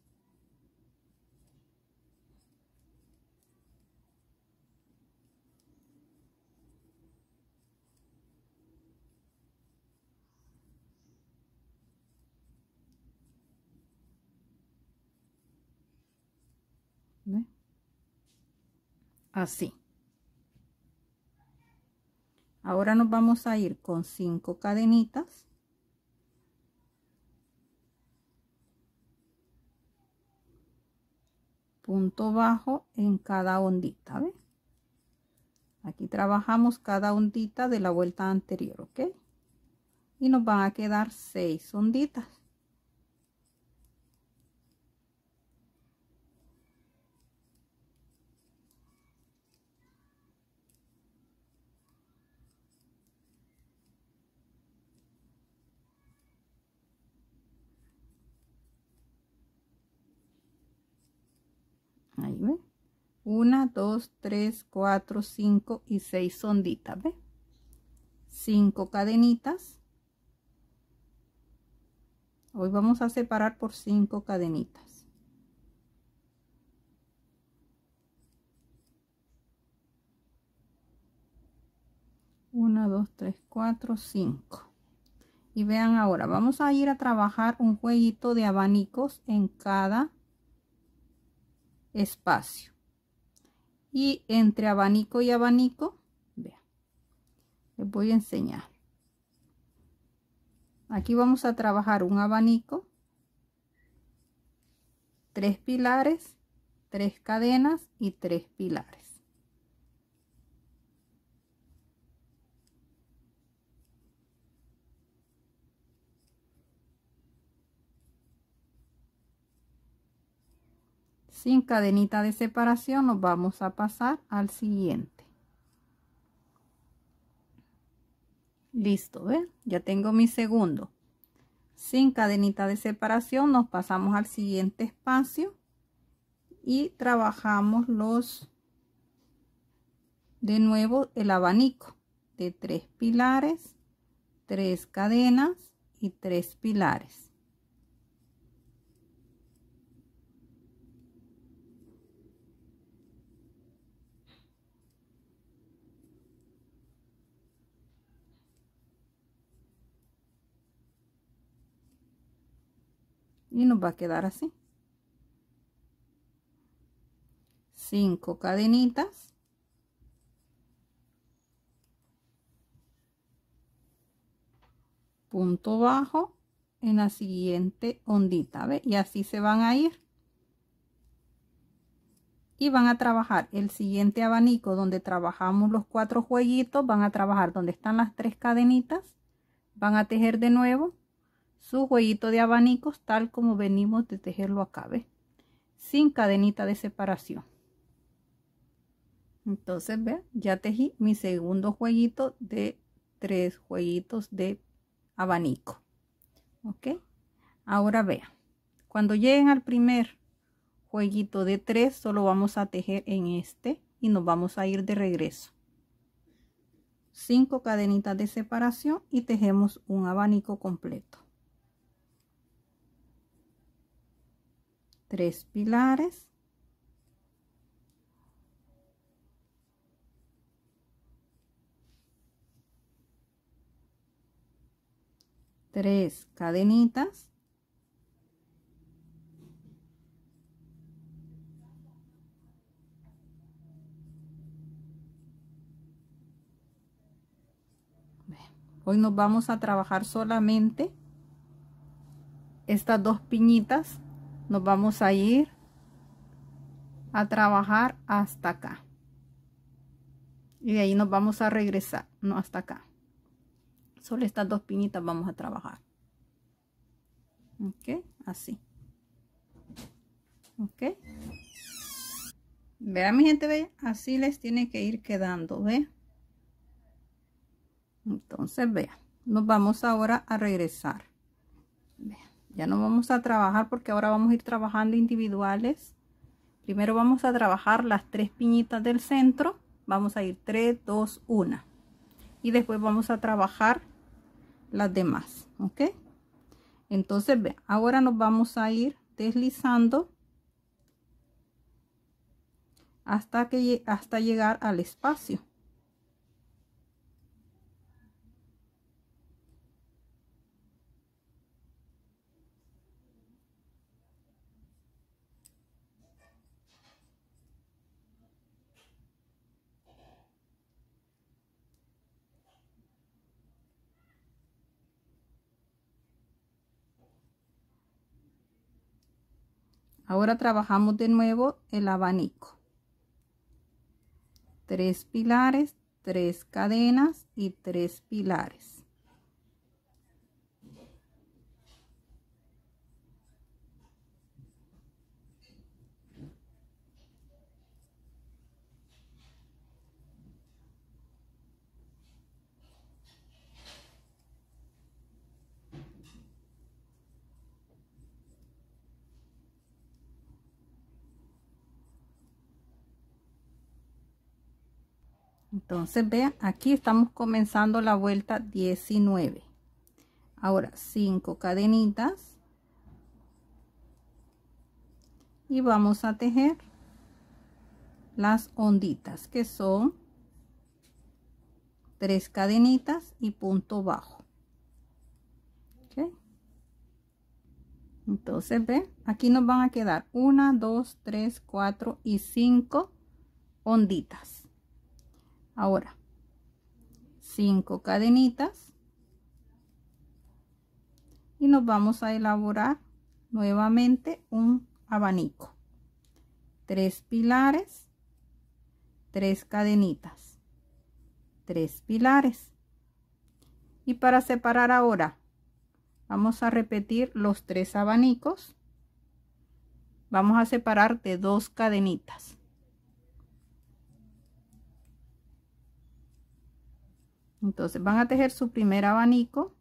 Así. Ahora nos vamos a ir con cinco cadenitas. punto bajo en cada ondita aquí trabajamos cada ondita de la vuelta anterior ok y nos van a quedar seis onditas 1, 2, 3, 4, 5 y 6 sonditas, ¿ve? 5 cadenitas. Hoy vamos a separar por 5 cadenitas. 1, 2, 3, 4, 5. Y vean ahora, vamos a ir a trabajar un jueguito de abanicos en cada espacio y entre abanico y abanico vean les voy a enseñar aquí vamos a trabajar un abanico tres pilares tres cadenas y tres pilares sin cadenita de separación nos vamos a pasar al siguiente listo ¿ves? ya tengo mi segundo sin cadenita de separación nos pasamos al siguiente espacio y trabajamos los de nuevo el abanico de tres pilares tres cadenas y tres pilares y nos va a quedar así 5 cadenitas punto bajo en la siguiente ondita y así se van a ir y van a trabajar el siguiente abanico donde trabajamos los cuatro jueguitos van a trabajar donde están las tres cadenitas van a tejer de nuevo su jueguito de abanicos tal como venimos de tejerlo acá, Sin cadenita de separación. Entonces, vean, ya tejí mi segundo jueguito de tres jueguitos de abanico. ¿Ok? Ahora vean, cuando lleguen al primer jueguito de tres, solo vamos a tejer en este y nos vamos a ir de regreso. Cinco cadenitas de separación y tejemos un abanico completo. tres pilares tres cadenitas Hoy nos vamos a trabajar solamente estas dos piñitas nos vamos a ir a trabajar hasta acá y de ahí nos vamos a regresar no hasta acá solo estas dos piñitas vamos a trabajar ok así ok vean mi gente ve así les tiene que ir quedando ve entonces vean nos vamos ahora a regresar vean ya no vamos a trabajar porque ahora vamos a ir trabajando individuales. Primero vamos a trabajar las tres piñitas del centro. Vamos a ir 3, 2, 1. Y después vamos a trabajar las demás. ¿Ok? Entonces, ahora nos vamos a ir deslizando hasta, que, hasta llegar al espacio. ahora trabajamos de nuevo el abanico tres pilares tres cadenas y tres pilares entonces vean aquí estamos comenzando la vuelta 19 ahora 5 cadenitas y vamos a tejer las onditas que son tres cadenitas y punto bajo entonces ve aquí nos van a quedar 1 2 3 4 y 5 onditas ahora cinco cadenitas y nos vamos a elaborar nuevamente un abanico tres pilares tres cadenitas tres pilares y para separar ahora vamos a repetir los tres abanicos vamos a separar de dos cadenitas entonces van a tejer su primer abanico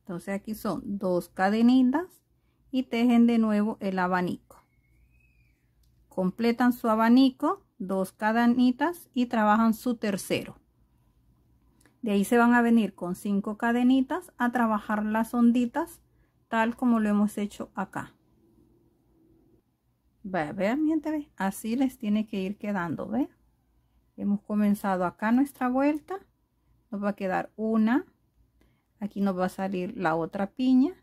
entonces aquí son dos cadenitas y tejen de nuevo el abanico completan su abanico dos cadenitas y trabajan su tercero de ahí se van a venir con cinco cadenitas a trabajar las onditas tal como lo hemos hecho acá vean, ve. así les tiene que ir quedando, ¿ve? hemos comenzado acá nuestra vuelta nos va a quedar una aquí nos va a salir la otra piña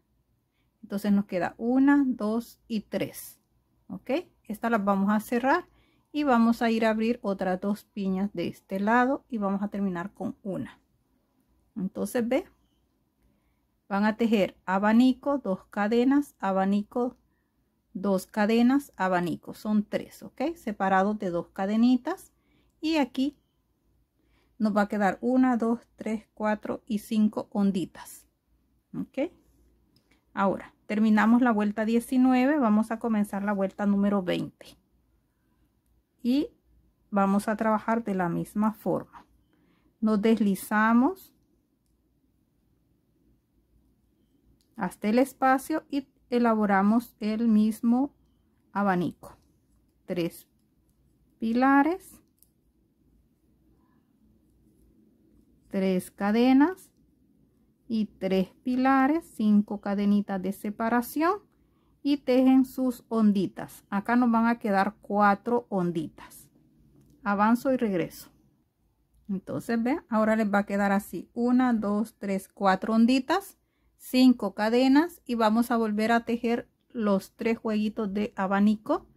entonces nos queda una dos y tres ok estas las vamos a cerrar y vamos a ir a abrir otras dos piñas de este lado y vamos a terminar con una entonces ve van a tejer abanico dos cadenas abanico dos cadenas abanico son tres ok separados de dos cadenitas y aquí nos va a quedar 1, 2, 3, 4 y 5 onditas. Ahora, terminamos la vuelta 19, vamos a comenzar la vuelta número 20. Y vamos a trabajar de la misma forma. Nos deslizamos hasta el espacio y elaboramos el mismo abanico. Tres pilares tres cadenas y tres pilares, cinco cadenitas de separación y tejen sus onditas. Acá nos van a quedar cuatro onditas. Avanzo y regreso. Entonces, ve, ahora les va a quedar así. una dos tres cuatro onditas, cinco cadenas y vamos a volver a tejer los tres jueguitos de abanico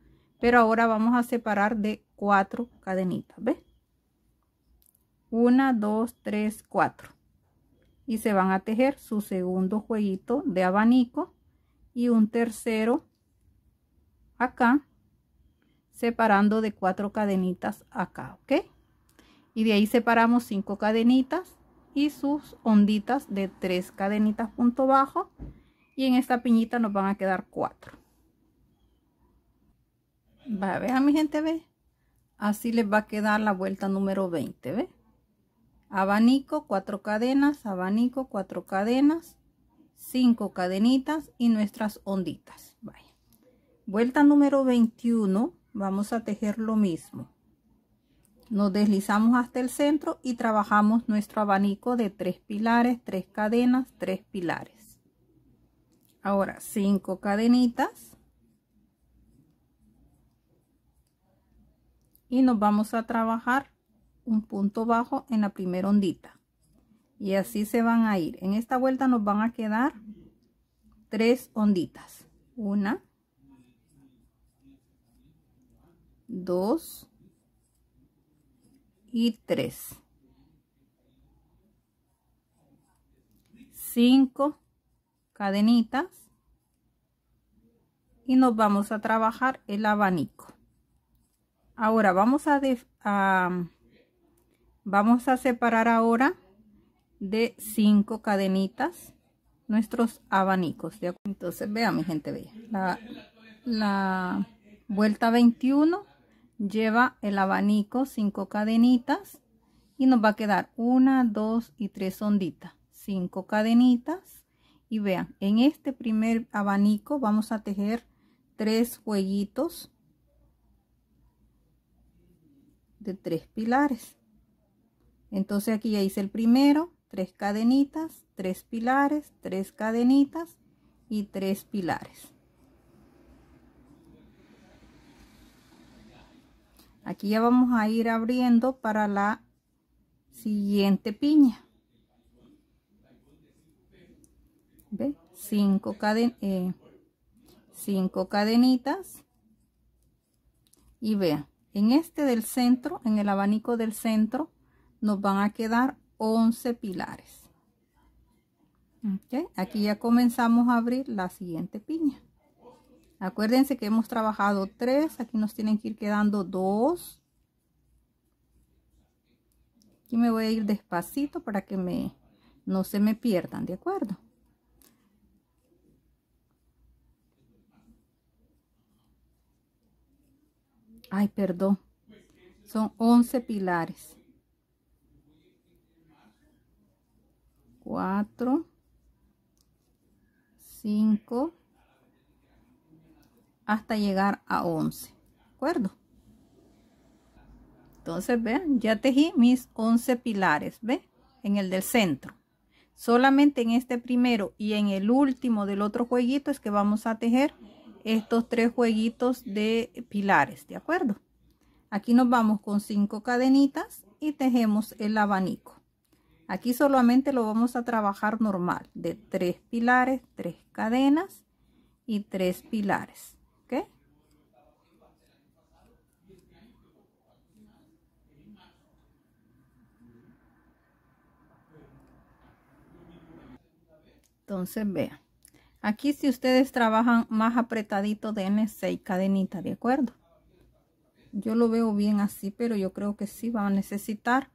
pero ahora vamos a separar de cuatro cadenitas ¿ves? Una, 2 3 4 y se van a tejer su segundo jueguito de abanico y un tercero acá separando de cuatro cadenitas acá ok y de ahí separamos cinco cadenitas y sus onditas de tres cadenitas punto bajo y en esta piñita nos van a quedar cuatro va a mi gente ve así les va a quedar la vuelta número 20 ve abanico, cuatro cadenas, abanico, cuatro cadenas, 5 cadenitas y nuestras onditas. Vaya. Vuelta número 21, vamos a tejer lo mismo. Nos deslizamos hasta el centro y trabajamos nuestro abanico de tres pilares, tres cadenas, tres pilares. Ahora cinco cadenitas. Y nos vamos a trabajar un punto bajo en la primera ondita y así se van a ir en esta vuelta nos van a quedar tres onditas una dos y tres cinco cadenitas y nos vamos a trabajar el abanico ahora vamos a, a vamos a separar ahora de 5 cadenitas nuestros abanicos ¿de entonces vean mi gente bella la, vuelta 21 lleva el abanico 5 cadenitas y nos va a quedar una, dos y tres onditas 5 cadenitas y vean en este primer abanico vamos a tejer tres jueguitos de tres pilares entonces aquí ya hice el primero tres cadenitas tres pilares tres cadenitas y tres pilares aquí ya vamos a ir abriendo para la siguiente piña ¿Ve? caden eh, cinco cadenitas y vean en este del centro en el abanico del centro nos van a quedar 11 pilares. Aquí ya comenzamos a abrir la siguiente piña. Acuérdense que hemos trabajado tres. aquí nos tienen que ir quedando 2. Aquí me voy a ir despacito para que me, no se me pierdan, ¿de acuerdo? Ay, perdón. Son 11 pilares. 4, 5, hasta llegar a 11. ¿De acuerdo? Entonces, vean, ya tejí mis 11 pilares, ¿ve? En el del centro. Solamente en este primero y en el último del otro jueguito es que vamos a tejer estos tres jueguitos de pilares, ¿de acuerdo? Aquí nos vamos con 5 cadenitas y tejemos el abanico. Aquí solamente lo vamos a trabajar normal, de tres pilares, tres cadenas y tres pilares. ¿Ok? Entonces vean, aquí si ustedes trabajan más apretadito N seis cadenita, ¿de acuerdo? Yo lo veo bien así, pero yo creo que sí van a necesitar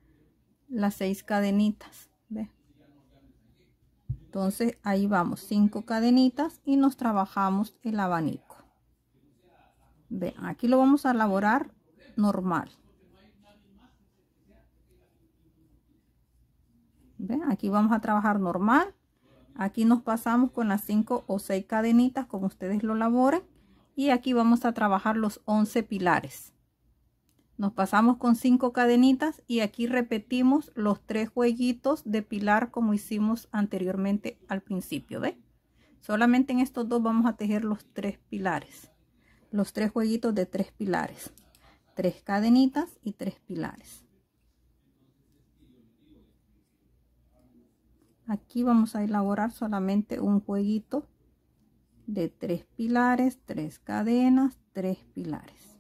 las seis cadenitas entonces ahí vamos cinco cadenitas y nos trabajamos el abanico ¿Ve? aquí lo vamos a elaborar normal aquí vamos a trabajar normal aquí nos pasamos con las 5 o seis cadenitas como ustedes lo laboren y aquí vamos a trabajar los 11 pilares nos pasamos con cinco cadenitas y aquí repetimos los tres jueguitos de pilar como hicimos anteriormente al principio, ¿ve? Solamente en estos dos vamos a tejer los tres pilares. Los tres jueguitos de tres pilares. Tres cadenitas y tres pilares. Aquí vamos a elaborar solamente un jueguito de tres pilares, tres cadenas, tres pilares.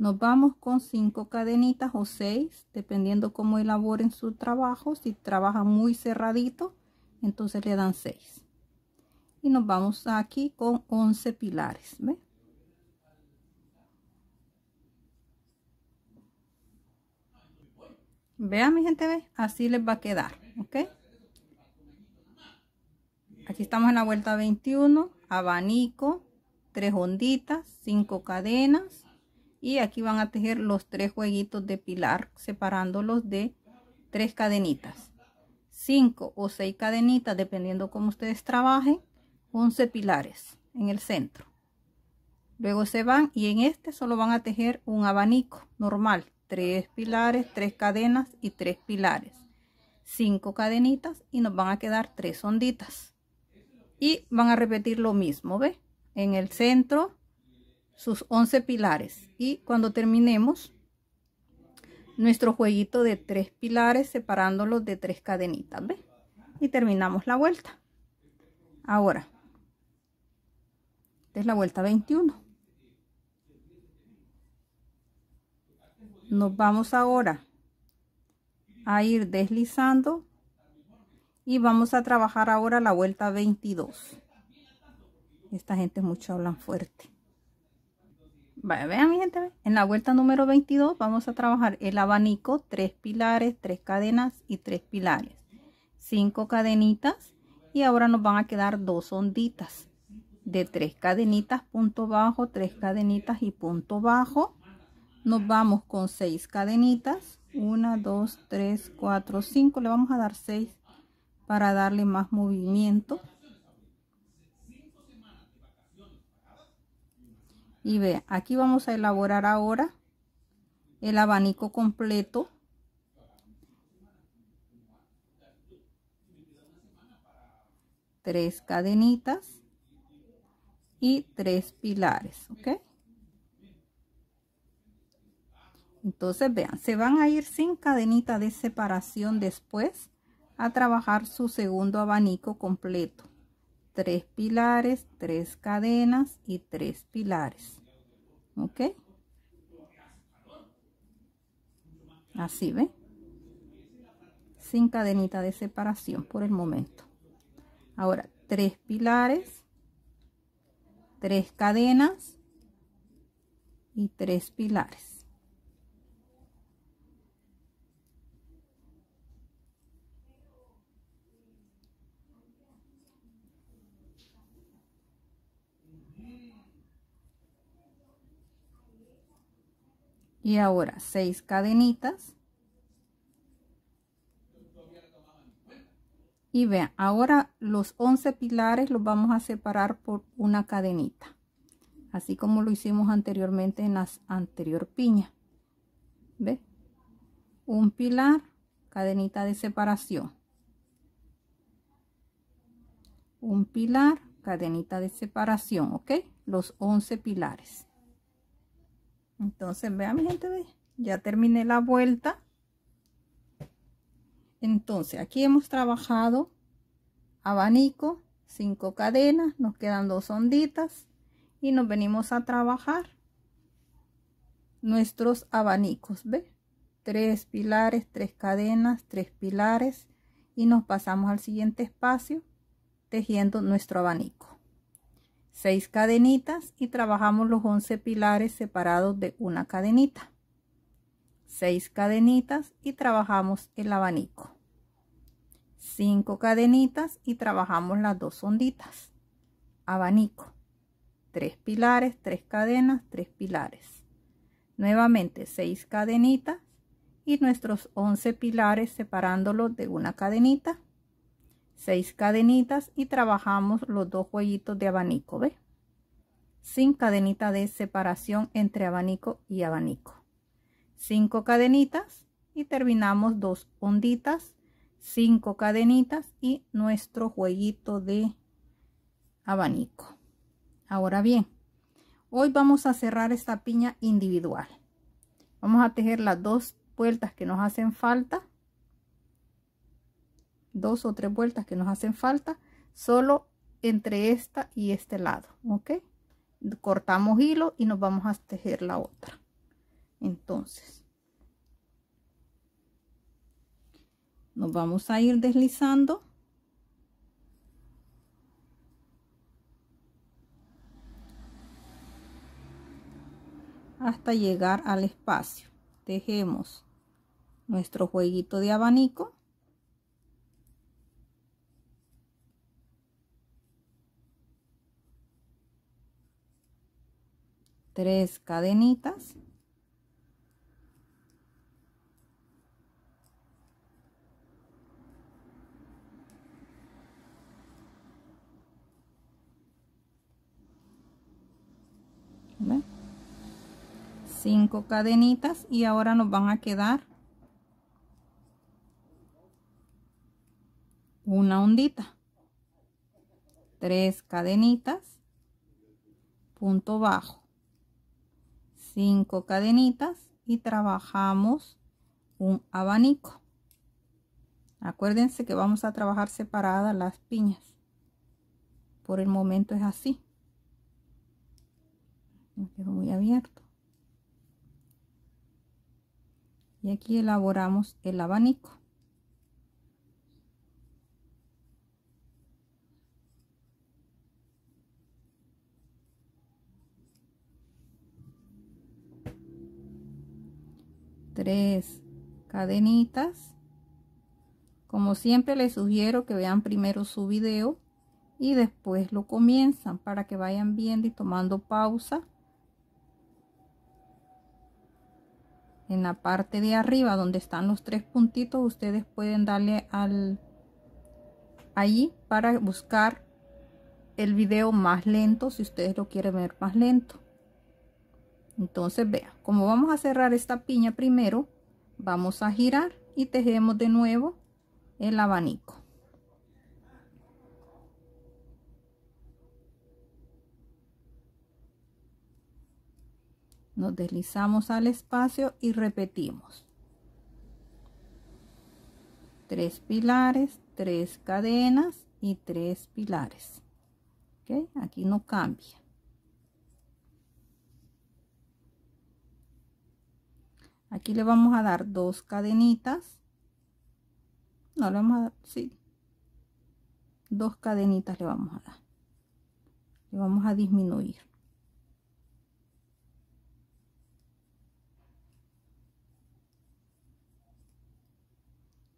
Nos vamos con cinco cadenitas o seis, dependiendo cómo elaboren su trabajo. Si trabaja muy cerradito, entonces le dan seis. Y nos vamos aquí con 11 pilares. Vean mi gente, ¿ve? así les va a quedar. ¿ok? Aquí estamos en la vuelta 21, abanico, tres onditas, cinco cadenas y aquí van a tejer los tres jueguitos de pilar separándolos de tres cadenitas cinco o seis cadenitas dependiendo cómo ustedes trabajen 11 pilares en el centro luego se van y en este solo van a tejer un abanico normal tres pilares tres cadenas y tres pilares cinco cadenitas y nos van a quedar tres onditas y van a repetir lo mismo ve en el centro sus 11 pilares. Y cuando terminemos, nuestro jueguito de tres pilares separándolos de tres cadenitas. Y terminamos la vuelta. Ahora, esta es la vuelta 21. Nos vamos ahora a ir deslizando y vamos a trabajar ahora la vuelta 22. Esta gente mucho hablan fuerte. Vean, mi gente, en la vuelta número 22 vamos a trabajar el abanico, tres pilares, tres cadenas y tres pilares. Cinco cadenitas y ahora nos van a quedar dos onditas de tres cadenitas, punto bajo, tres cadenitas y punto bajo. Nos vamos con seis cadenitas, una, dos, tres, cuatro, cinco, le vamos a dar seis para darle más movimiento. y vean, aquí vamos a elaborar ahora el abanico completo tres cadenitas y tres pilares ok entonces vean se van a ir sin cadenita de separación después a trabajar su segundo abanico completo tres pilares, tres cadenas y tres pilares. ¿Ok? Así, ¿ve? Sin cadenita de separación por el momento. Ahora, tres pilares, tres cadenas y tres pilares. y ahora seis cadenitas y vean ahora los 11 pilares los vamos a separar por una cadenita así como lo hicimos anteriormente en la anterior piña ve un pilar cadenita de separación un pilar cadenita de separación, ¿ok? Los 11 pilares. Entonces, vean mi gente, ¿Ve? ya terminé la vuelta. Entonces, aquí hemos trabajado abanico, 5 cadenas, nos quedan dos onditas y nos venimos a trabajar nuestros abanicos, ¿ve? Tres pilares, tres cadenas, tres pilares y nos pasamos al siguiente espacio tejiendo nuestro abanico. 6 cadenitas y trabajamos los 11 pilares separados de una cadenita. 6 cadenitas y trabajamos el abanico. 5 cadenitas y trabajamos las dos onditas. Abanico. 3 pilares, 3 cadenas, 3 pilares. Nuevamente 6 cadenitas y nuestros 11 pilares separándolos de una cadenita seis cadenitas y trabajamos los dos jueguitos de abanico, ¿ves? Sin cadenita de separación entre abanico y abanico. 5 cadenitas y terminamos dos onditas, 5 cadenitas y nuestro jueguito de abanico. Ahora bien, hoy vamos a cerrar esta piña individual. Vamos a tejer las dos vueltas que nos hacen falta dos o tres vueltas que nos hacen falta solo entre esta y este lado ok cortamos hilo y nos vamos a tejer la otra entonces nos vamos a ir deslizando hasta llegar al espacio tejemos nuestro jueguito de abanico tres cadenitas cinco cadenitas y ahora nos van a quedar una ondita tres cadenitas punto bajo cinco cadenitas y trabajamos un abanico acuérdense que vamos a trabajar separadas las piñas por el momento es así muy abierto y aquí elaboramos el abanico cadenitas como siempre les sugiero que vean primero su video y después lo comienzan para que vayan viendo y tomando pausa en la parte de arriba donde están los tres puntitos ustedes pueden darle al allí para buscar el video más lento si ustedes lo quieren ver más lento entonces vea. como vamos a cerrar esta piña primero vamos a girar y tejemos de nuevo el abanico nos deslizamos al espacio y repetimos tres pilares tres cadenas y tres pilares aquí no cambia aquí le vamos a dar dos cadenitas no le vamos a dar sí dos cadenitas le vamos a dar le vamos a disminuir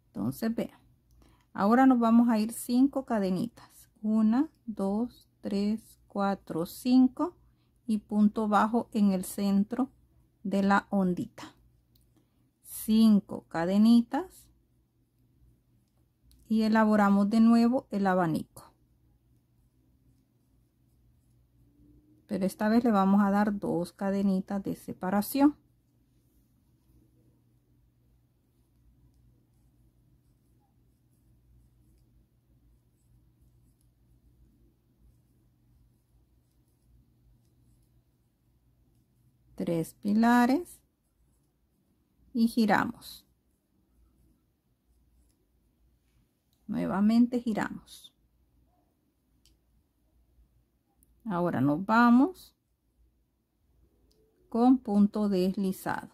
entonces vean ahora nos vamos a ir cinco cadenitas una dos tres cuatro cinco y punto bajo en el centro de la ondita 5 cadenitas y elaboramos de nuevo el abanico pero esta vez le vamos a dar dos cadenitas de separación tres pilares y giramos. Nuevamente giramos. Ahora nos vamos con punto deslizado.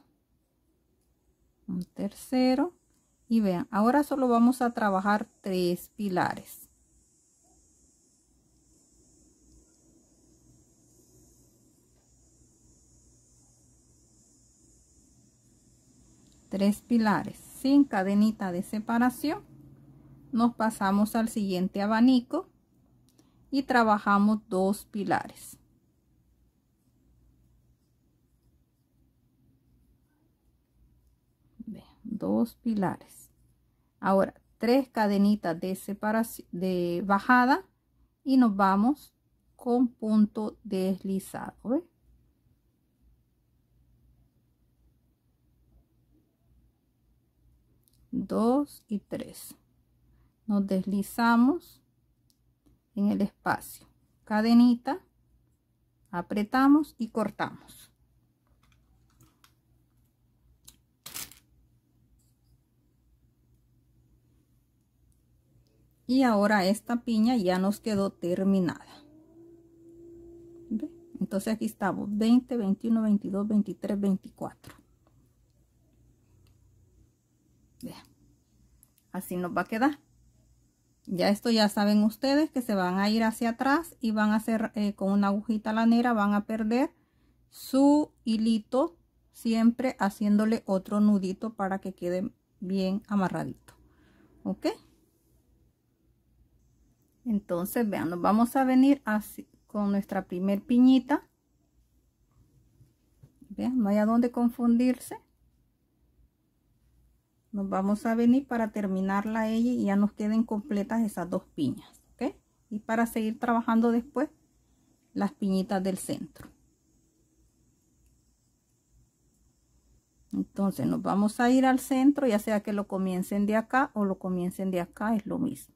Un tercero. Y vean, ahora solo vamos a trabajar tres pilares. tres pilares sin cadenita de separación nos pasamos al siguiente abanico y trabajamos dos pilares dos pilares ahora tres cadenitas de separación de bajada y nos vamos con punto deslizado 2 y 3 nos deslizamos en el espacio cadenita apretamos y cortamos y ahora esta piña ya nos quedó terminada entonces aquí estamos 20 21 22 23 24 Vean. Así nos va a quedar. Ya esto ya saben ustedes que se van a ir hacia atrás y van a hacer eh, con una agujita lanera, van a perder su hilito siempre haciéndole otro nudito para que quede bien amarradito. ¿Ok? Entonces, vean, nos vamos a venir así con nuestra primer piñita. Vean, no hay a dónde confundirse nos vamos a venir para terminarla ella y ya nos queden completas esas dos piñas ¿ok? y para seguir trabajando después las piñitas del centro entonces nos vamos a ir al centro ya sea que lo comiencen de acá o lo comiencen de acá es lo mismo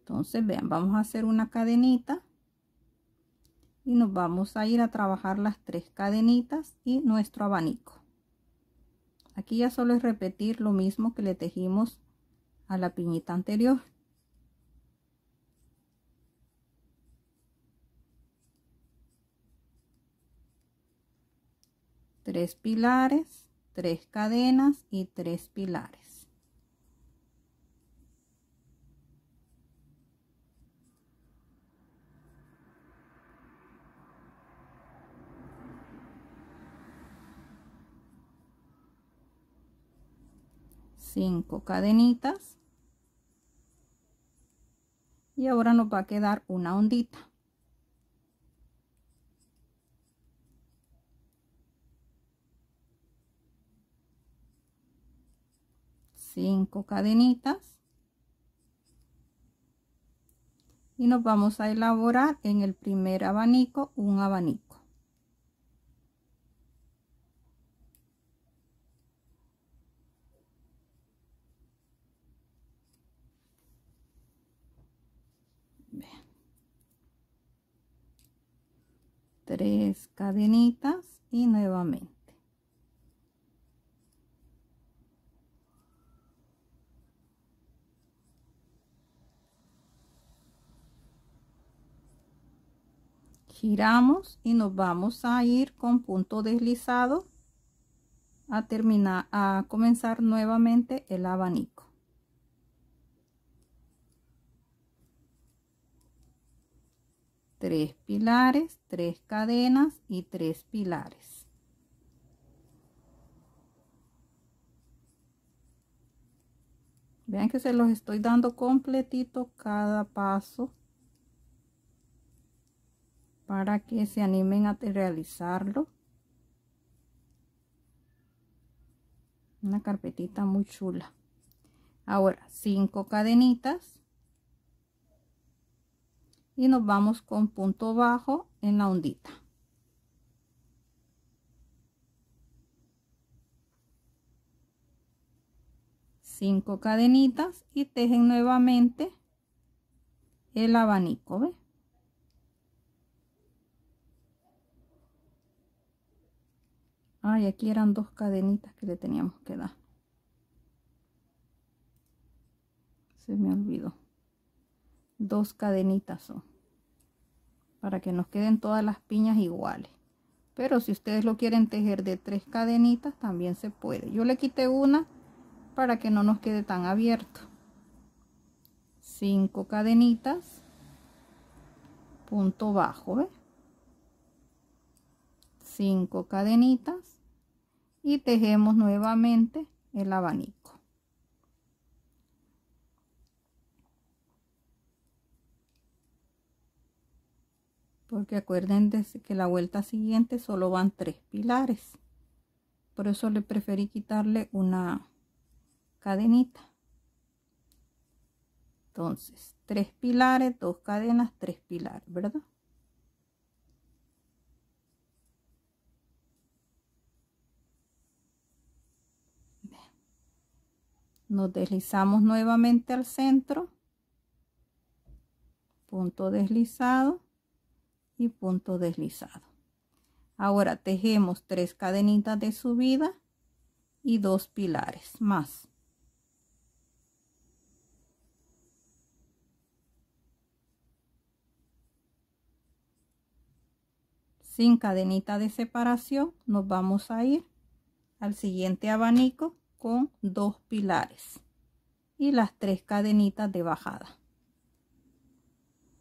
entonces vean vamos a hacer una cadenita y nos vamos a ir a trabajar las tres cadenitas y nuestro abanico aquí ya solo es repetir lo mismo que le tejimos a la piñita anterior tres pilares tres cadenas y tres pilares cinco cadenitas y ahora nos va a quedar una ondita cinco cadenitas y nos vamos a elaborar en el primer abanico un abanico tres cadenitas y nuevamente giramos y nos vamos a ir con punto deslizado a terminar a comenzar nuevamente el abanico Tres pilares, tres cadenas y tres pilares. Vean que se los estoy dando completito cada paso para que se animen a realizarlo. Una carpetita muy chula. Ahora, cinco cadenitas y nos vamos con punto bajo en la ondita cinco cadenitas y tejen nuevamente el abanico ¿ve? ay aquí eran dos cadenitas que le teníamos que dar se me olvidó dos cadenitas son para que nos queden todas las piñas iguales pero si ustedes lo quieren tejer de tres cadenitas también se puede yo le quité una para que no nos quede tan abierto cinco cadenitas punto bajo cinco cadenitas y tejemos nuevamente el abanico porque acuérdense que la vuelta siguiente solo van tres pilares por eso le preferí quitarle una cadenita entonces tres pilares dos cadenas tres pilares verdad nos deslizamos nuevamente al centro punto deslizado y punto deslizado. Ahora tejemos tres cadenitas de subida y dos pilares más. Sin cadenita de separación nos vamos a ir al siguiente abanico con dos pilares y las tres cadenitas de bajada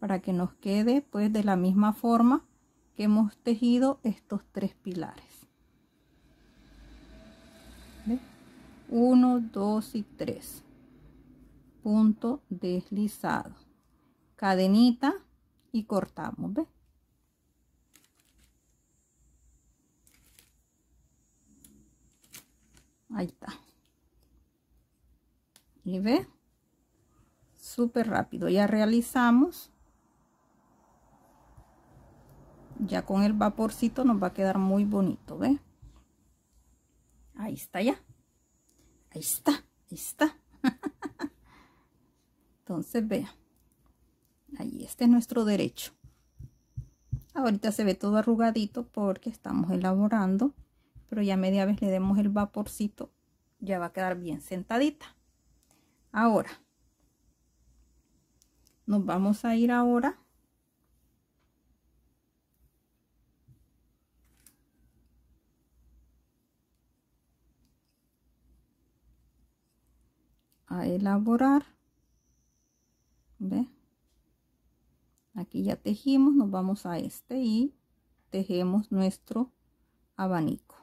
para que nos quede pues de la misma forma que hemos tejido estos tres pilares Uno, dos y tres. punto deslizado cadenita y cortamos ¿ves? ahí está y ve súper rápido ya realizamos ya con el vaporcito nos va a quedar muy bonito, ¿ve? Ahí está ya. Ahí está, ahí está. (laughs) Entonces, vea. Ahí, este es nuestro derecho. Ahorita se ve todo arrugadito porque estamos elaborando. Pero ya media vez le demos el vaporcito, ya va a quedar bien sentadita. Ahora, nos vamos a ir ahora a elaborar ¿Ve? aquí ya tejimos nos vamos a este y tejemos nuestro abanico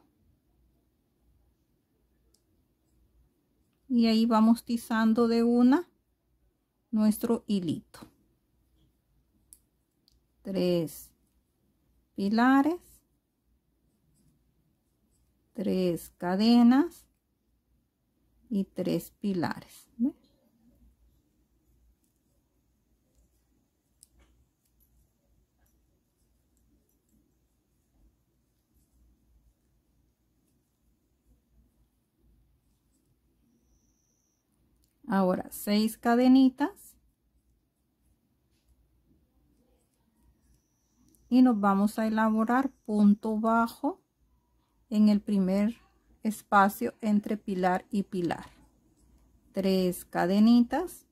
y ahí vamos tizando de una nuestro hilito tres pilares tres cadenas y tres pilares ahora seis cadenitas y nos vamos a elaborar punto bajo en el primer espacio entre pilar y pilar tres cadenitas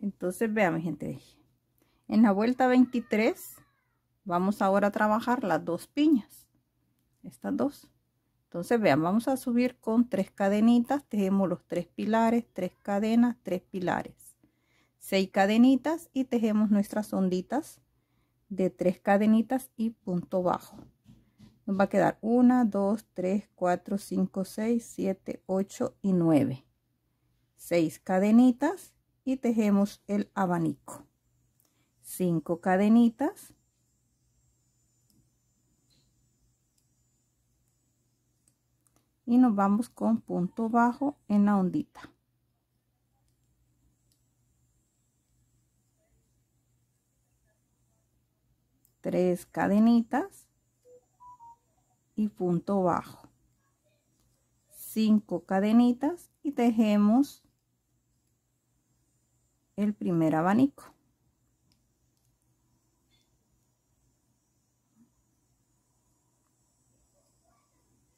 entonces vean mi gente en la vuelta 23 vamos ahora a trabajar las dos piñas estas dos entonces vean vamos a subir con tres cadenitas tejemos los tres pilares tres cadenas tres pilares seis cadenitas y tejemos nuestras onditas de tres cadenitas y punto bajo nos va a quedar 1, 2, 3, 4, 5, 6, 7, 8 y 9. 6 cadenitas y tejemos el abanico. 5 cadenitas. Y nos vamos con punto bajo en la ondita. Tres cadenitas y punto bajo Cinco cadenitas y tejemos el primer abanico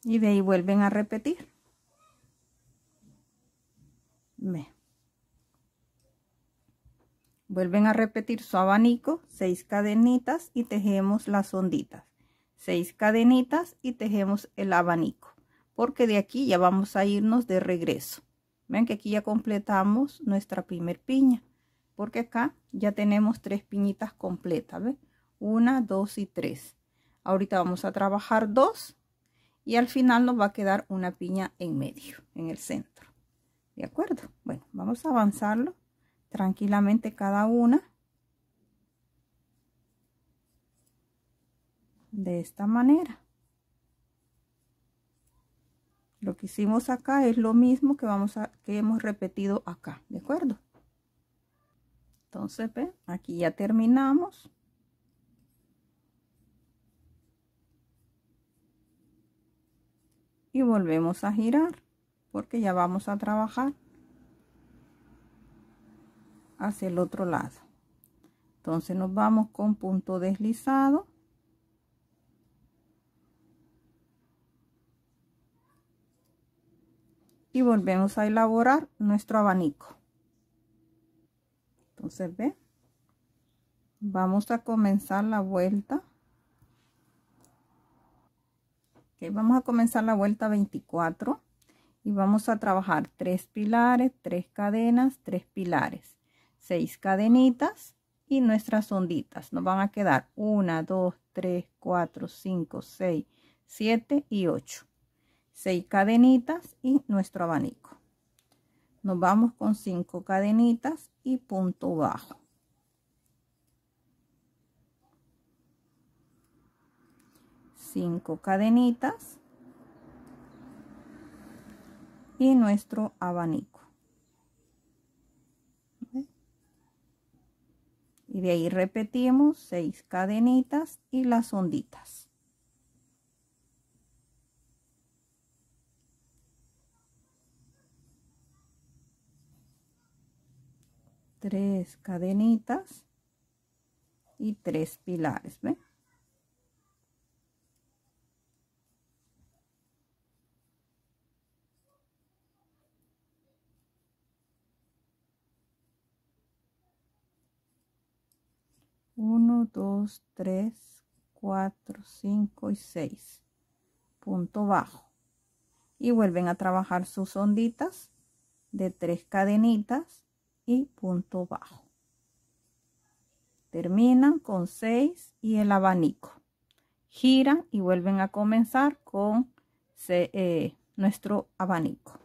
y de ahí vuelven a repetir vuelven a repetir su abanico Seis cadenitas y tejemos las onditas seis cadenitas y tejemos el abanico porque de aquí ya vamos a irnos de regreso ven que aquí ya completamos nuestra primer piña porque acá ya tenemos tres piñitas completas ¿ves? una dos y tres ahorita vamos a trabajar dos y al final nos va a quedar una piña en medio en el centro de acuerdo bueno vamos a avanzarlo tranquilamente cada una de esta manera lo que hicimos acá es lo mismo que vamos a que hemos repetido acá de acuerdo entonces aquí ya terminamos y volvemos a girar porque ya vamos a trabajar hacia el otro lado entonces nos vamos con punto deslizado y volvemos a elaborar nuestro abanico entonces ve vamos a comenzar la vuelta que vamos a comenzar la vuelta 24 y vamos a trabajar tres pilares tres cadenas tres pilares seis cadenitas y nuestras onditas nos van a quedar una 2 tres 4 5 6 7 y 8 seis cadenitas y nuestro abanico nos vamos con cinco cadenitas y punto bajo cinco cadenitas y nuestro abanico y de ahí repetimos seis cadenitas y las onditas tres cadenitas y tres pilares ¿ve? uno dos tres cuatro cinco y seis punto bajo y vuelven a trabajar sus onditas de tres cadenitas y punto bajo. Terminan con 6 y el abanico. Giran y vuelven a comenzar con eh, nuestro abanico.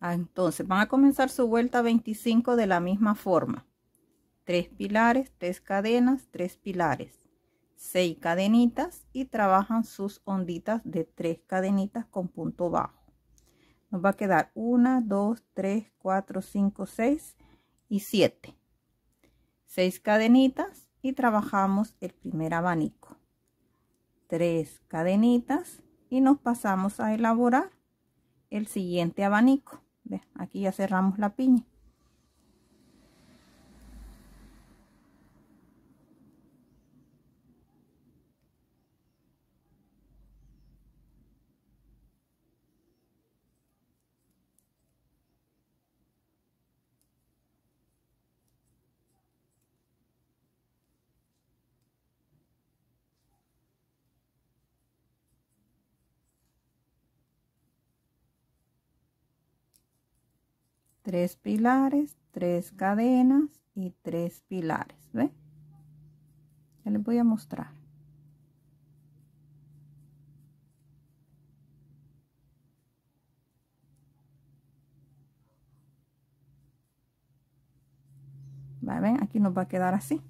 Ah, entonces van a comenzar su vuelta 25 de la misma forma. tres pilares, tres cadenas, tres pilares, 6 cadenitas y trabajan sus onditas de tres cadenitas con punto bajo. Nos va a quedar 1, 2, 3, 4, 5, 6 y 7. 6 cadenitas y trabajamos el primer abanico. 3 cadenitas y nos pasamos a elaborar el siguiente abanico. Aquí ya cerramos la piña. tres pilares, tres cadenas y tres pilares. ¿Ve? Ya les voy a mostrar. Aquí nos va a quedar así.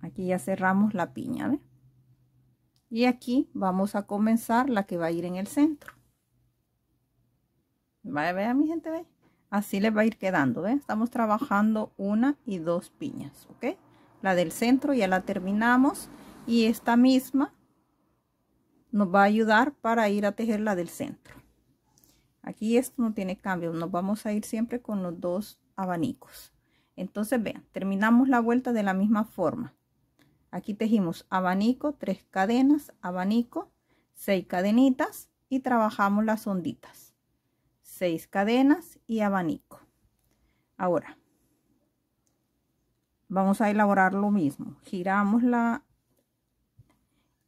Aquí ya cerramos la piña, Y aquí vamos a comenzar la que va a ir en el centro. Vaya, mi gente, ve. Así les va a ir quedando, ¿ve? Estamos trabajando una y dos piñas, ¿ok? La del centro ya la terminamos y esta misma nos va a ayudar para ir a tejer la del centro. Aquí esto no tiene cambio, nos vamos a ir siempre con los dos abanicos. Entonces, vean, terminamos la vuelta de la misma forma. Aquí tejimos abanico, tres cadenas, abanico, seis cadenitas y trabajamos las onditas seis cadenas y abanico ahora vamos a elaborar lo mismo giramos la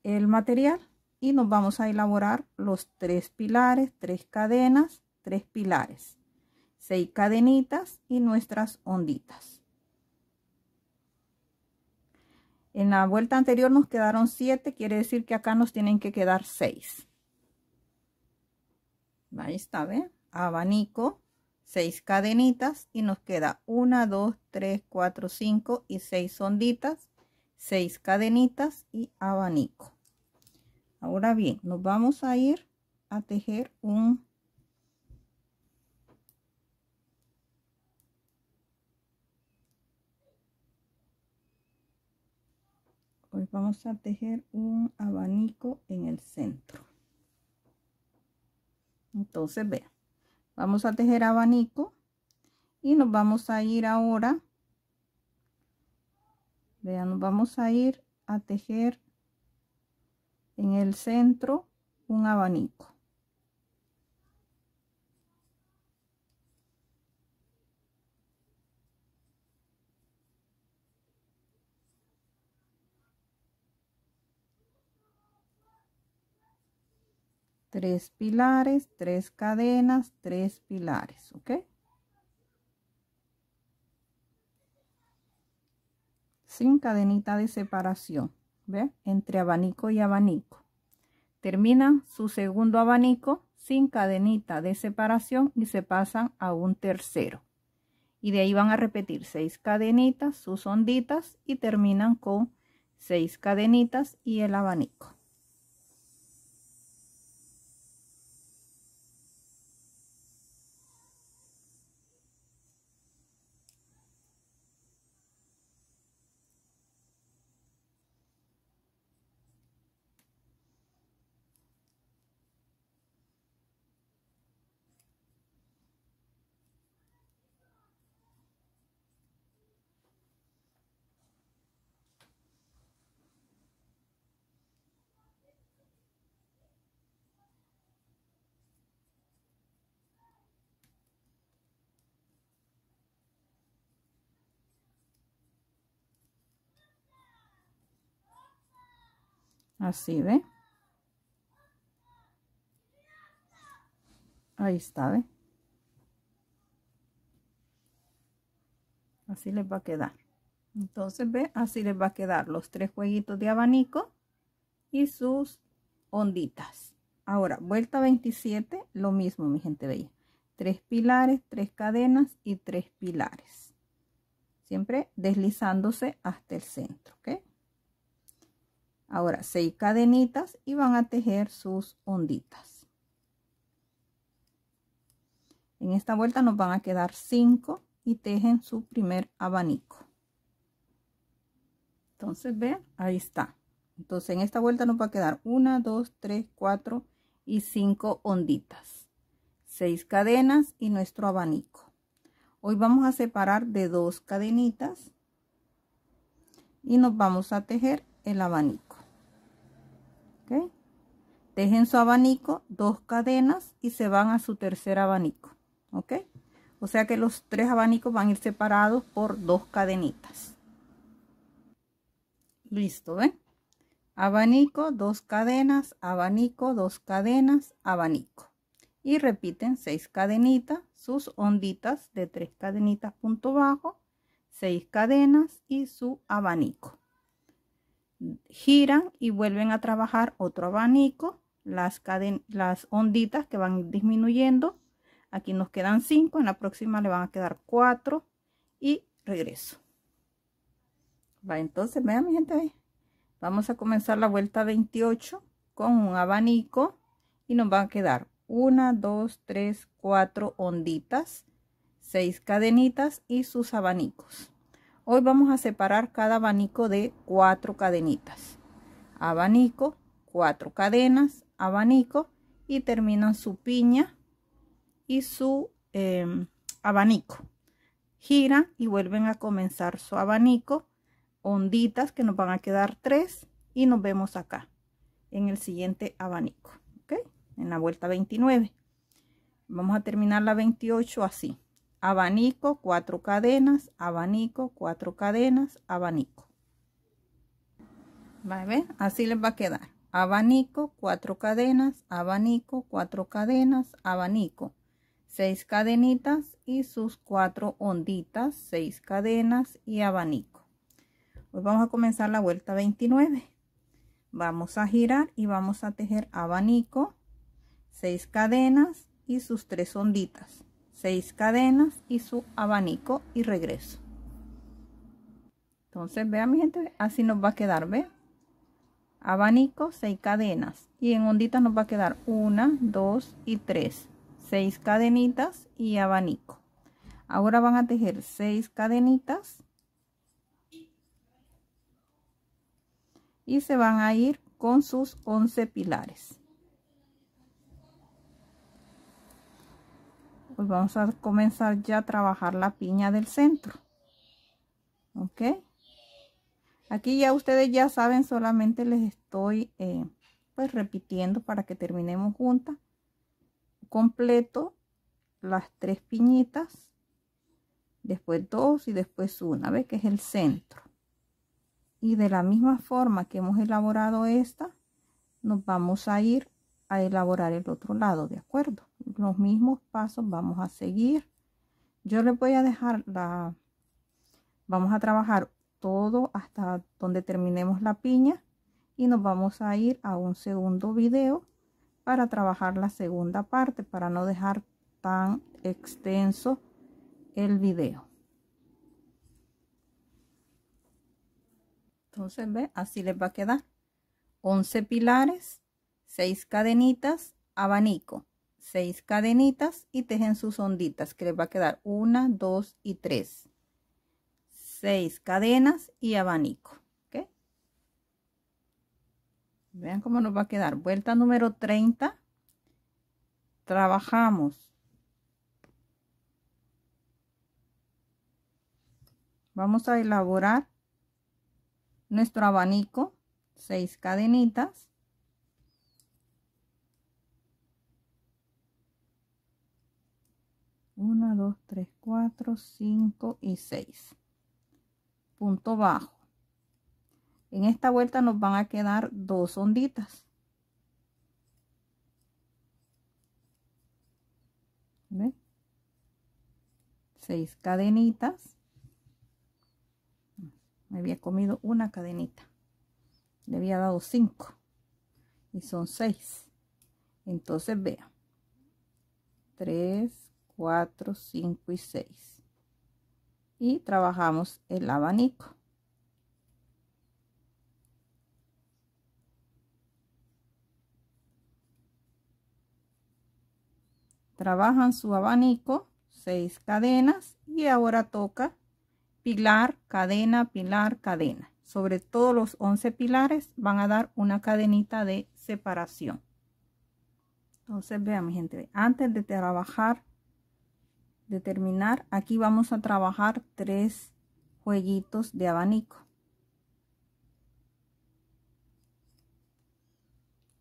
el material y nos vamos a elaborar los tres pilares tres cadenas tres pilares seis cadenitas y nuestras onditas en la vuelta anterior nos quedaron siete quiere decir que acá nos tienen que quedar seis ahí está ¿ve? abanico, 6 cadenitas y nos queda 1, 2, 3, 4, 5 y 6 onditas, 6 cadenitas y abanico. Ahora bien, nos vamos a ir a tejer un Hoy vamos a tejer un abanico en el centro. Entonces, vean vamos a tejer abanico y nos vamos a ir ahora vean nos vamos a ir a tejer en el centro un abanico tres pilares, tres cadenas, tres pilares, ¿ok? Sin cadenita de separación, ¿ve? Entre abanico y abanico. Termina su segundo abanico sin cadenita de separación y se pasan a un tercero. Y de ahí van a repetir seis cadenitas, sus onditas y terminan con seis cadenitas y el abanico. Así, ¿ve? Ahí está, ¿ve? Así les va a quedar. Entonces, ¿ve? Así les va a quedar los tres jueguitos de abanico y sus onditas. Ahora, vuelta 27, lo mismo, mi gente veía Tres pilares, tres cadenas y tres pilares. Siempre deslizándose hasta el centro, ¿ok? Ahora seis cadenitas y van a tejer sus onditas. En esta vuelta nos van a quedar cinco y tejen su primer abanico. Entonces, ve ahí está. Entonces, en esta vuelta nos va a quedar una, 2, 3, cuatro y 5 onditas. Seis cadenas y nuestro abanico. Hoy vamos a separar de dos cadenitas y nos vamos a tejer el abanico. Dejen su abanico, dos cadenas y se van a su tercer abanico, ¿ok? O sea que los tres abanicos van a ir separados por dos cadenitas. Listo, ¿ven? Abanico, dos cadenas, abanico, dos cadenas, abanico. Y repiten seis cadenitas, sus onditas de tres cadenitas punto bajo, seis cadenas y su abanico giran y vuelven a trabajar otro abanico, las, las onditas que van disminuyendo. Aquí nos quedan 5, en la próxima le van a quedar 4 y regreso. Va, entonces, vean mi gente Vamos a comenzar la vuelta 28 con un abanico y nos van a quedar 1, 2, 3, 4 onditas, 6 cadenitas y sus abanicos. Hoy vamos a separar cada abanico de cuatro cadenitas. Abanico, cuatro cadenas, abanico y terminan su piña y su em, abanico. Giran y vuelven a comenzar su abanico. Onditas que nos van a quedar tres y nos vemos acá en el siguiente abanico. ¿ok? En la vuelta 29. Vamos a terminar la 28 así abanico, cuatro cadenas, abanico, cuatro cadenas, abanico. ¿Vale? Así les va a quedar. Abanico, cuatro cadenas, abanico, cuatro cadenas, abanico. Seis cadenitas y sus cuatro onditas, seis cadenas y abanico. Hoy vamos a comenzar la vuelta 29. Vamos a girar y vamos a tejer abanico, seis cadenas y sus tres onditas 6 cadenas y su abanico y regreso entonces vean mi gente así nos va a quedar ve abanico 6 cadenas y en ondita nos va a quedar 1 2 y 3 6 cadenitas y abanico ahora van a tejer 6 cadenitas y se van a ir con sus 11 pilares pues vamos a comenzar ya a trabajar la piña del centro ok aquí ya ustedes ya saben solamente les estoy eh, pues repitiendo para que terminemos juntas completo las tres piñitas después dos y después una vez que es el centro y de la misma forma que hemos elaborado esta nos vamos a ir a elaborar el otro lado, ¿de acuerdo? Los mismos pasos vamos a seguir. Yo les voy a dejar la... Vamos a trabajar todo hasta donde terminemos la piña y nos vamos a ir a un segundo video para trabajar la segunda parte para no dejar tan extenso el video. Entonces, ve, así les va a quedar 11 pilares 6 cadenitas, abanico, 6 cadenitas y tejen sus onditas que les va a quedar 1, 2 y 3. 6 cadenas y abanico. ¿okay? Vean cómo nos va a quedar. Vuelta número 30. Trabajamos. Vamos a elaborar nuestro abanico. 6 cadenitas 1, 2, 3, 4, 5 y 6. Punto bajo. En esta vuelta nos van a quedar dos onditas. ¿Ve? 6 cadenitas. Me había comido una cadenita. Le había dado 5. Y son 6. Entonces vean. 3, 4, 5 y 6. Y trabajamos el abanico. Trabajan su abanico, 6 cadenas y ahora toca pilar, cadena, pilar, cadena. Sobre todos los 11 pilares van a dar una cadenita de separación. Entonces vean mi gente, antes de trabajar de terminar aquí vamos a trabajar tres jueguitos de abanico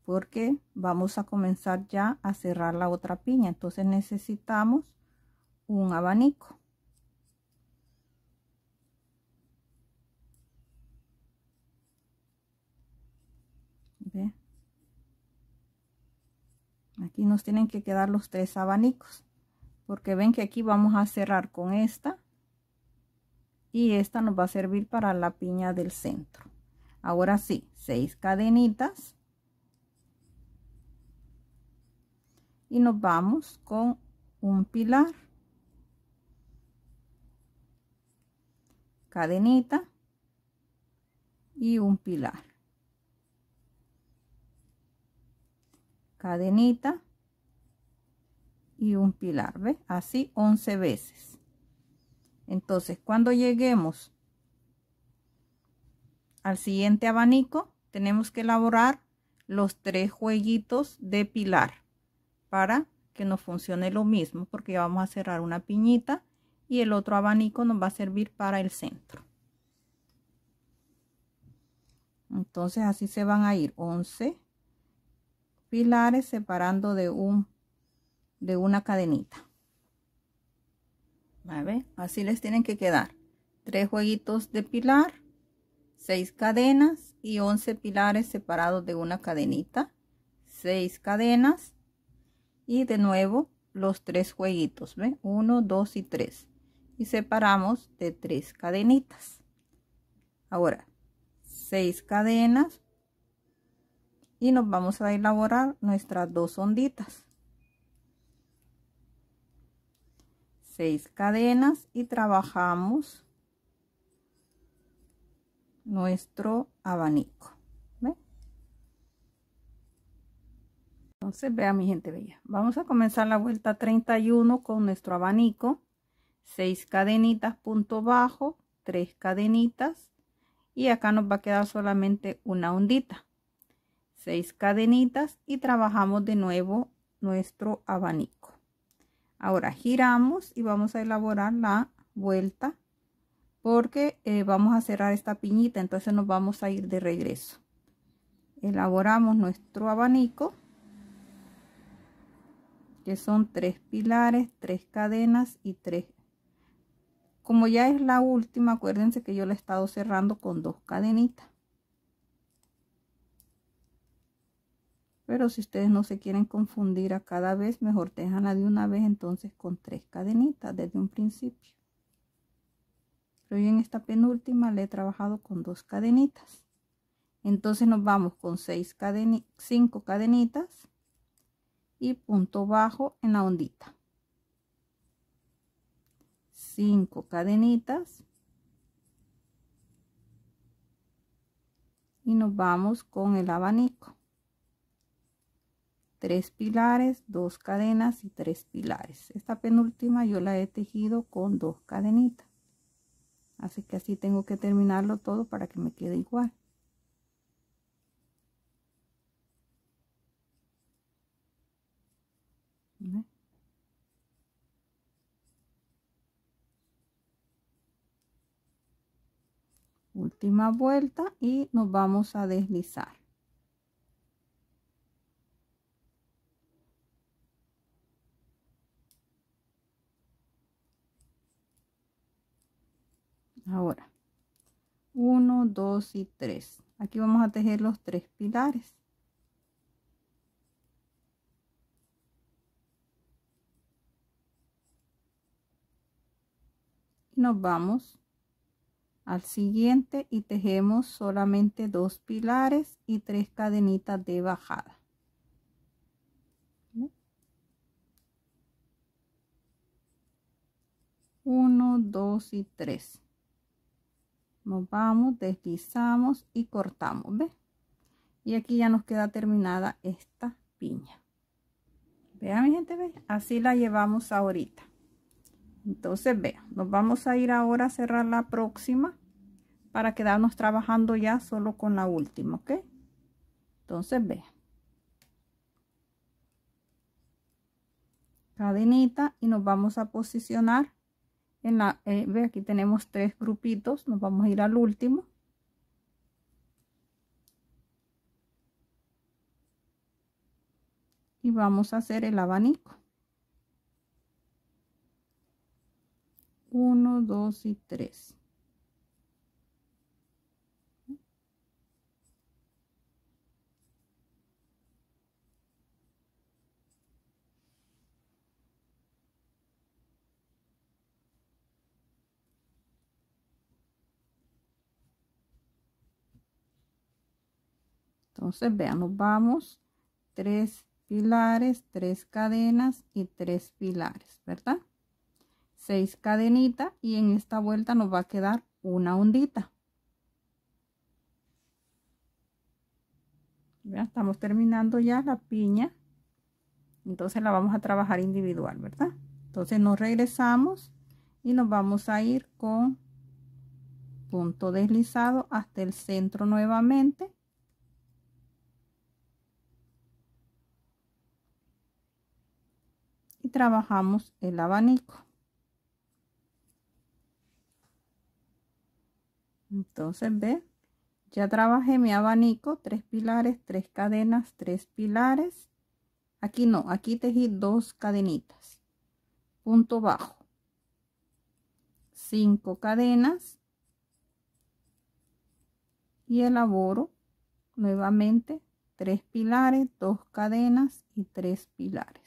porque vamos a comenzar ya a cerrar la otra piña entonces necesitamos un abanico aquí nos tienen que quedar los tres abanicos porque ven que aquí vamos a cerrar con esta y esta nos va a servir para la piña del centro ahora sí seis cadenitas y nos vamos con un pilar cadenita y un pilar cadenita y un pilar, ve Así 11 veces. Entonces, cuando lleguemos al siguiente abanico, tenemos que elaborar los tres jueguitos de pilar para que nos funcione lo mismo, porque vamos a cerrar una piñita y el otro abanico nos va a servir para el centro. Entonces así se van a ir 11 pilares separando de un de una cadenita. Así les tienen que quedar. Tres jueguitos de pilar, seis cadenas y once pilares separados de una cadenita. Seis cadenas y de nuevo los tres jueguitos, ¿ve? Uno, dos y tres. Y separamos de tres cadenitas. Ahora, seis cadenas y nos vamos a elaborar nuestras dos onditas. Seis cadenas y trabajamos nuestro abanico. Entonces, vea mi gente bella. Vamos a comenzar la vuelta 31 con nuestro abanico. 6 cadenitas, punto bajo, tres cadenitas. Y acá nos va a quedar solamente una ondita. 6 cadenitas y trabajamos de nuevo nuestro abanico. Ahora giramos y vamos a elaborar la vuelta porque eh, vamos a cerrar esta piñita, entonces nos vamos a ir de regreso. Elaboramos nuestro abanico, que son tres pilares, tres cadenas y tres. Como ya es la última, acuérdense que yo la he estado cerrando con dos cadenitas. Pero si ustedes no se quieren confundir a cada vez, mejor tejanla de una vez entonces con tres cadenitas desde un principio. Pero yo en esta penúltima le he trabajado con dos cadenitas. Entonces nos vamos con seis cinco cadenitas y punto bajo en la ondita. Cinco cadenitas. Y nos vamos con el abanico tres pilares, dos cadenas y tres pilares. Esta penúltima yo la he tejido con dos cadenitas. Así que así tengo que terminarlo todo para que me quede igual. Última vuelta y nos vamos a deslizar. dos y tres aquí vamos a tejer los tres pilares nos vamos al siguiente y tejemos solamente dos pilares y tres cadenitas de bajada uno, dos y tres vamos, deslizamos y cortamos, ¿ve? Y aquí ya nos queda terminada esta piña. Vean mi gente, ¿ve? Así la llevamos ahorita. Entonces, vean, nos vamos a ir ahora a cerrar la próxima para quedarnos trabajando ya solo con la última, ¿ok? Entonces, vean. Cadenita y nos vamos a posicionar eh, ve aquí tenemos tres grupitos, nos vamos a ir al último. Y vamos a hacer el abanico. Uno, dos y tres. entonces veamos vamos tres pilares tres cadenas y tres pilares verdad seis cadenitas y en esta vuelta nos va a quedar una ondita ya estamos terminando ya la piña entonces la vamos a trabajar individual verdad entonces nos regresamos y nos vamos a ir con punto deslizado hasta el centro nuevamente trabajamos el abanico. Entonces, ve, ya trabajé mi abanico, tres pilares, tres cadenas, tres pilares. Aquí no, aquí tejí dos cadenitas. Punto bajo. Cinco cadenas. Y elaboro nuevamente tres pilares, dos cadenas y tres pilares.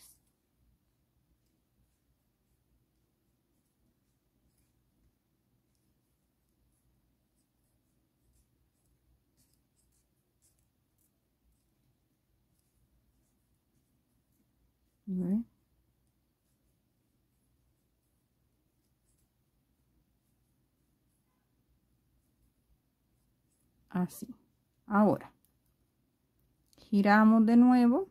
Así. Ahora, giramos de nuevo.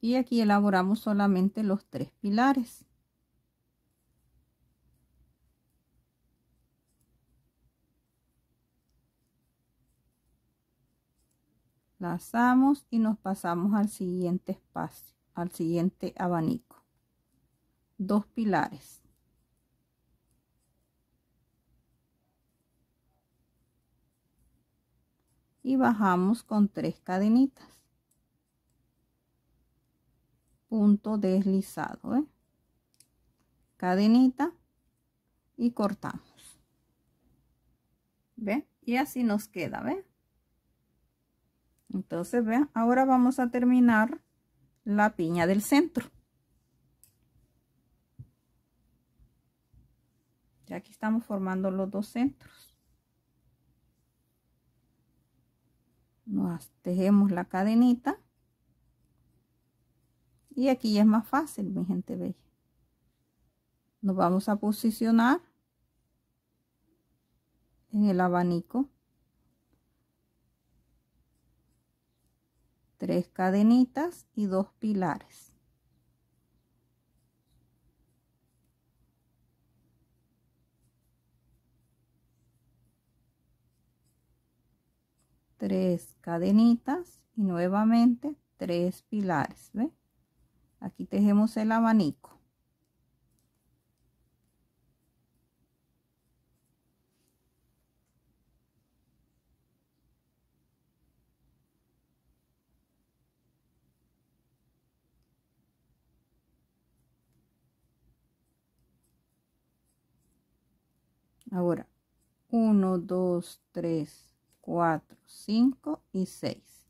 Y aquí elaboramos solamente los tres pilares. lazamos y nos pasamos al siguiente espacio al siguiente abanico dos pilares y bajamos con tres cadenitas punto deslizado ¿eh? cadenita y cortamos y así nos queda ¿ve? entonces vean ahora vamos a terminar la piña del centro ya aquí estamos formando los dos centros nos tejemos la cadenita y aquí ya es más fácil mi gente ve. nos vamos a posicionar en el abanico tres cadenitas y dos pilares. Tres cadenitas y nuevamente tres pilares. ¿ve? Aquí tejemos el abanico. Ahora, 1, 2, 3, 4, 5 y 6.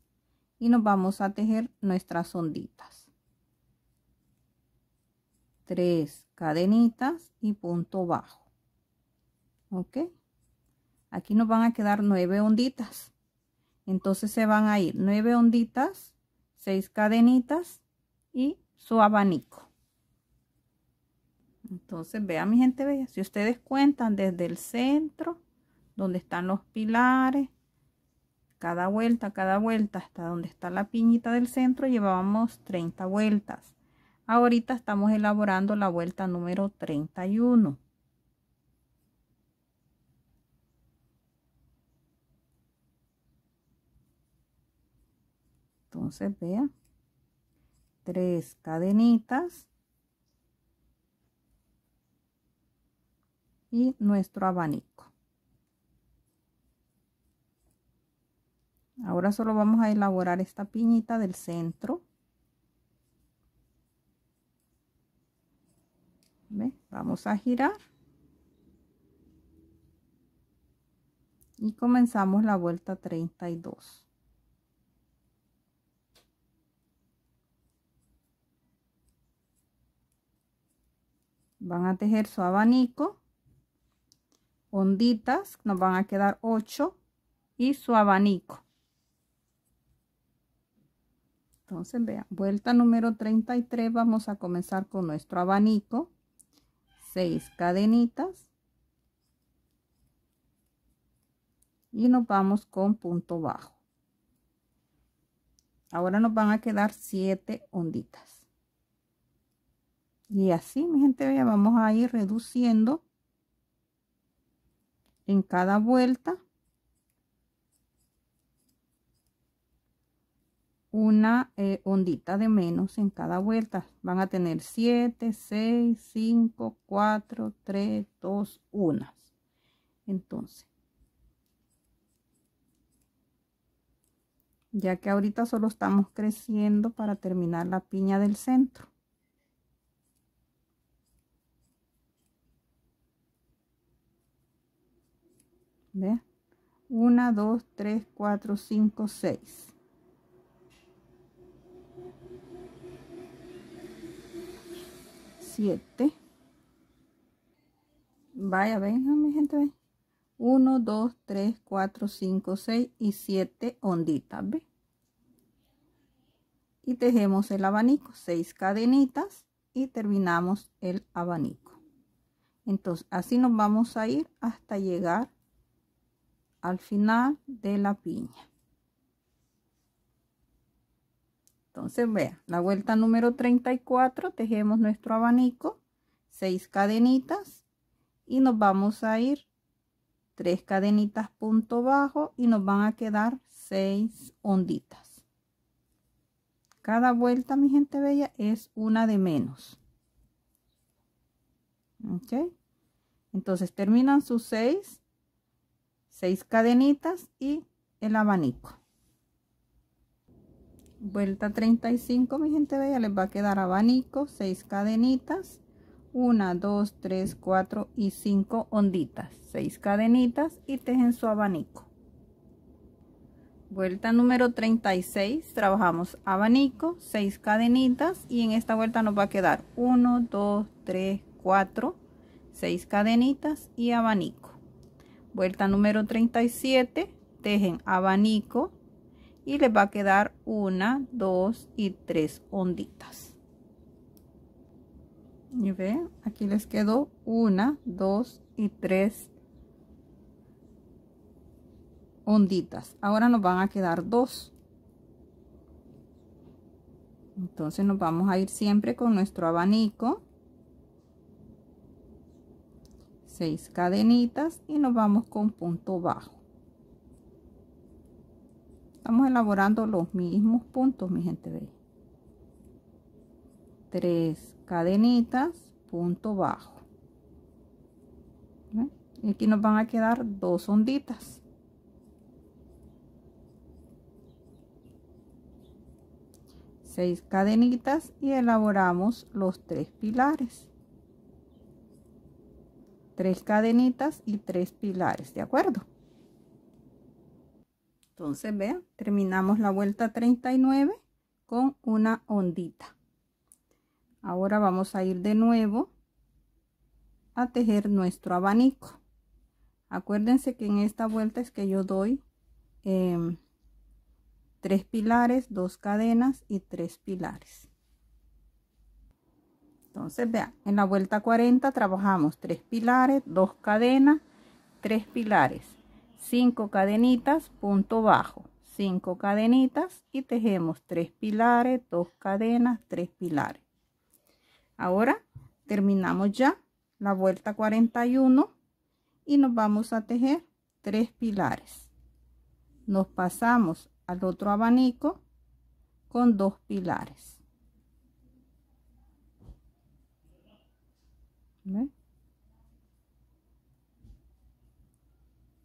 Y nos vamos a tejer nuestras onditas. 3 cadenitas y punto bajo. ¿Ok? Aquí nos van a quedar 9 onditas. Entonces se van a ir 9 onditas, 6 cadenitas y su abanico. Entonces, vean mi gente bella, si ustedes cuentan desde el centro, donde están los pilares, cada vuelta, cada vuelta, hasta donde está la piñita del centro, llevábamos 30 vueltas. Ahorita estamos elaborando la vuelta número 31. Entonces, vean, tres cadenitas y nuestro abanico. Ahora solo vamos a elaborar esta piñita del centro. Vamos a girar. Y comenzamos la vuelta 32. Van a tejer su abanico onditas, nos van a quedar 8 y su abanico. Entonces, vean, vuelta número 33, vamos a comenzar con nuestro abanico. 6 cadenitas. Y nos vamos con punto bajo. Ahora nos van a quedar 7 onditas. Y así, mi gente, vamos a ir reduciendo en cada vuelta una eh, ondita de menos en cada vuelta. Van a tener 7, 6, 5, 4, 3, 2, 1. Entonces, ya que ahorita solo estamos creciendo para terminar la piña del centro. 1, 2, 3, 4, 5, 6. 7 Vaya, ven, mi gente, ven. 1, 2, 3, 4, 5, 6 y 7 onditas, Y tejemos el abanico, 6 cadenitas y terminamos el abanico. Entonces, así nos vamos a ir hasta llegar al final de la piña entonces vea la vuelta número 34 tejemos nuestro abanico seis cadenitas y nos vamos a ir tres cadenitas punto bajo y nos van a quedar seis onditas cada vuelta mi gente bella es una de menos ok entonces terminan sus seis 6 cadenitas y el abanico vuelta 35 mi gente bella les va a quedar abanico 6 cadenitas 1 2 3 4 y 5 onditas 6 cadenitas y tejen su abanico vuelta número 36 trabajamos abanico 6 cadenitas y en esta vuelta nos va a quedar 1 2 3 4 6 cadenitas y abanico vuelta número 37 tejen abanico y les va a quedar una dos y tres onditas y ven aquí les quedó una dos y tres onditas ahora nos van a quedar dos entonces nos vamos a ir siempre con nuestro abanico 6 cadenitas y nos vamos con punto bajo estamos elaborando los mismos puntos mi gente ve 3 cadenitas punto bajo y aquí nos van a quedar dos onditas seis cadenitas y elaboramos los tres pilares tres cadenitas y tres pilares, ¿de acuerdo? Entonces, vean, terminamos la vuelta 39 con una ondita. Ahora vamos a ir de nuevo a tejer nuestro abanico. Acuérdense que en esta vuelta es que yo doy em, tres pilares, dos cadenas y tres pilares. Entonces, vean, en la vuelta 40 trabajamos tres pilares, dos cadenas, tres pilares, cinco cadenitas, punto bajo, cinco cadenitas y tejemos tres pilares, dos cadenas, tres pilares. Ahora terminamos ya la vuelta 41 y nos vamos a tejer tres pilares. Nos pasamos al otro abanico con dos pilares.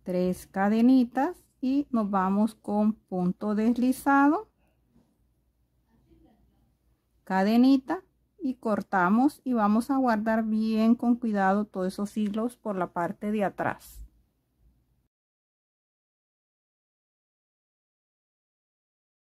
tres cadenitas y nos vamos con punto deslizado cadenita y cortamos y vamos a guardar bien con cuidado todos esos hilos por la parte de atrás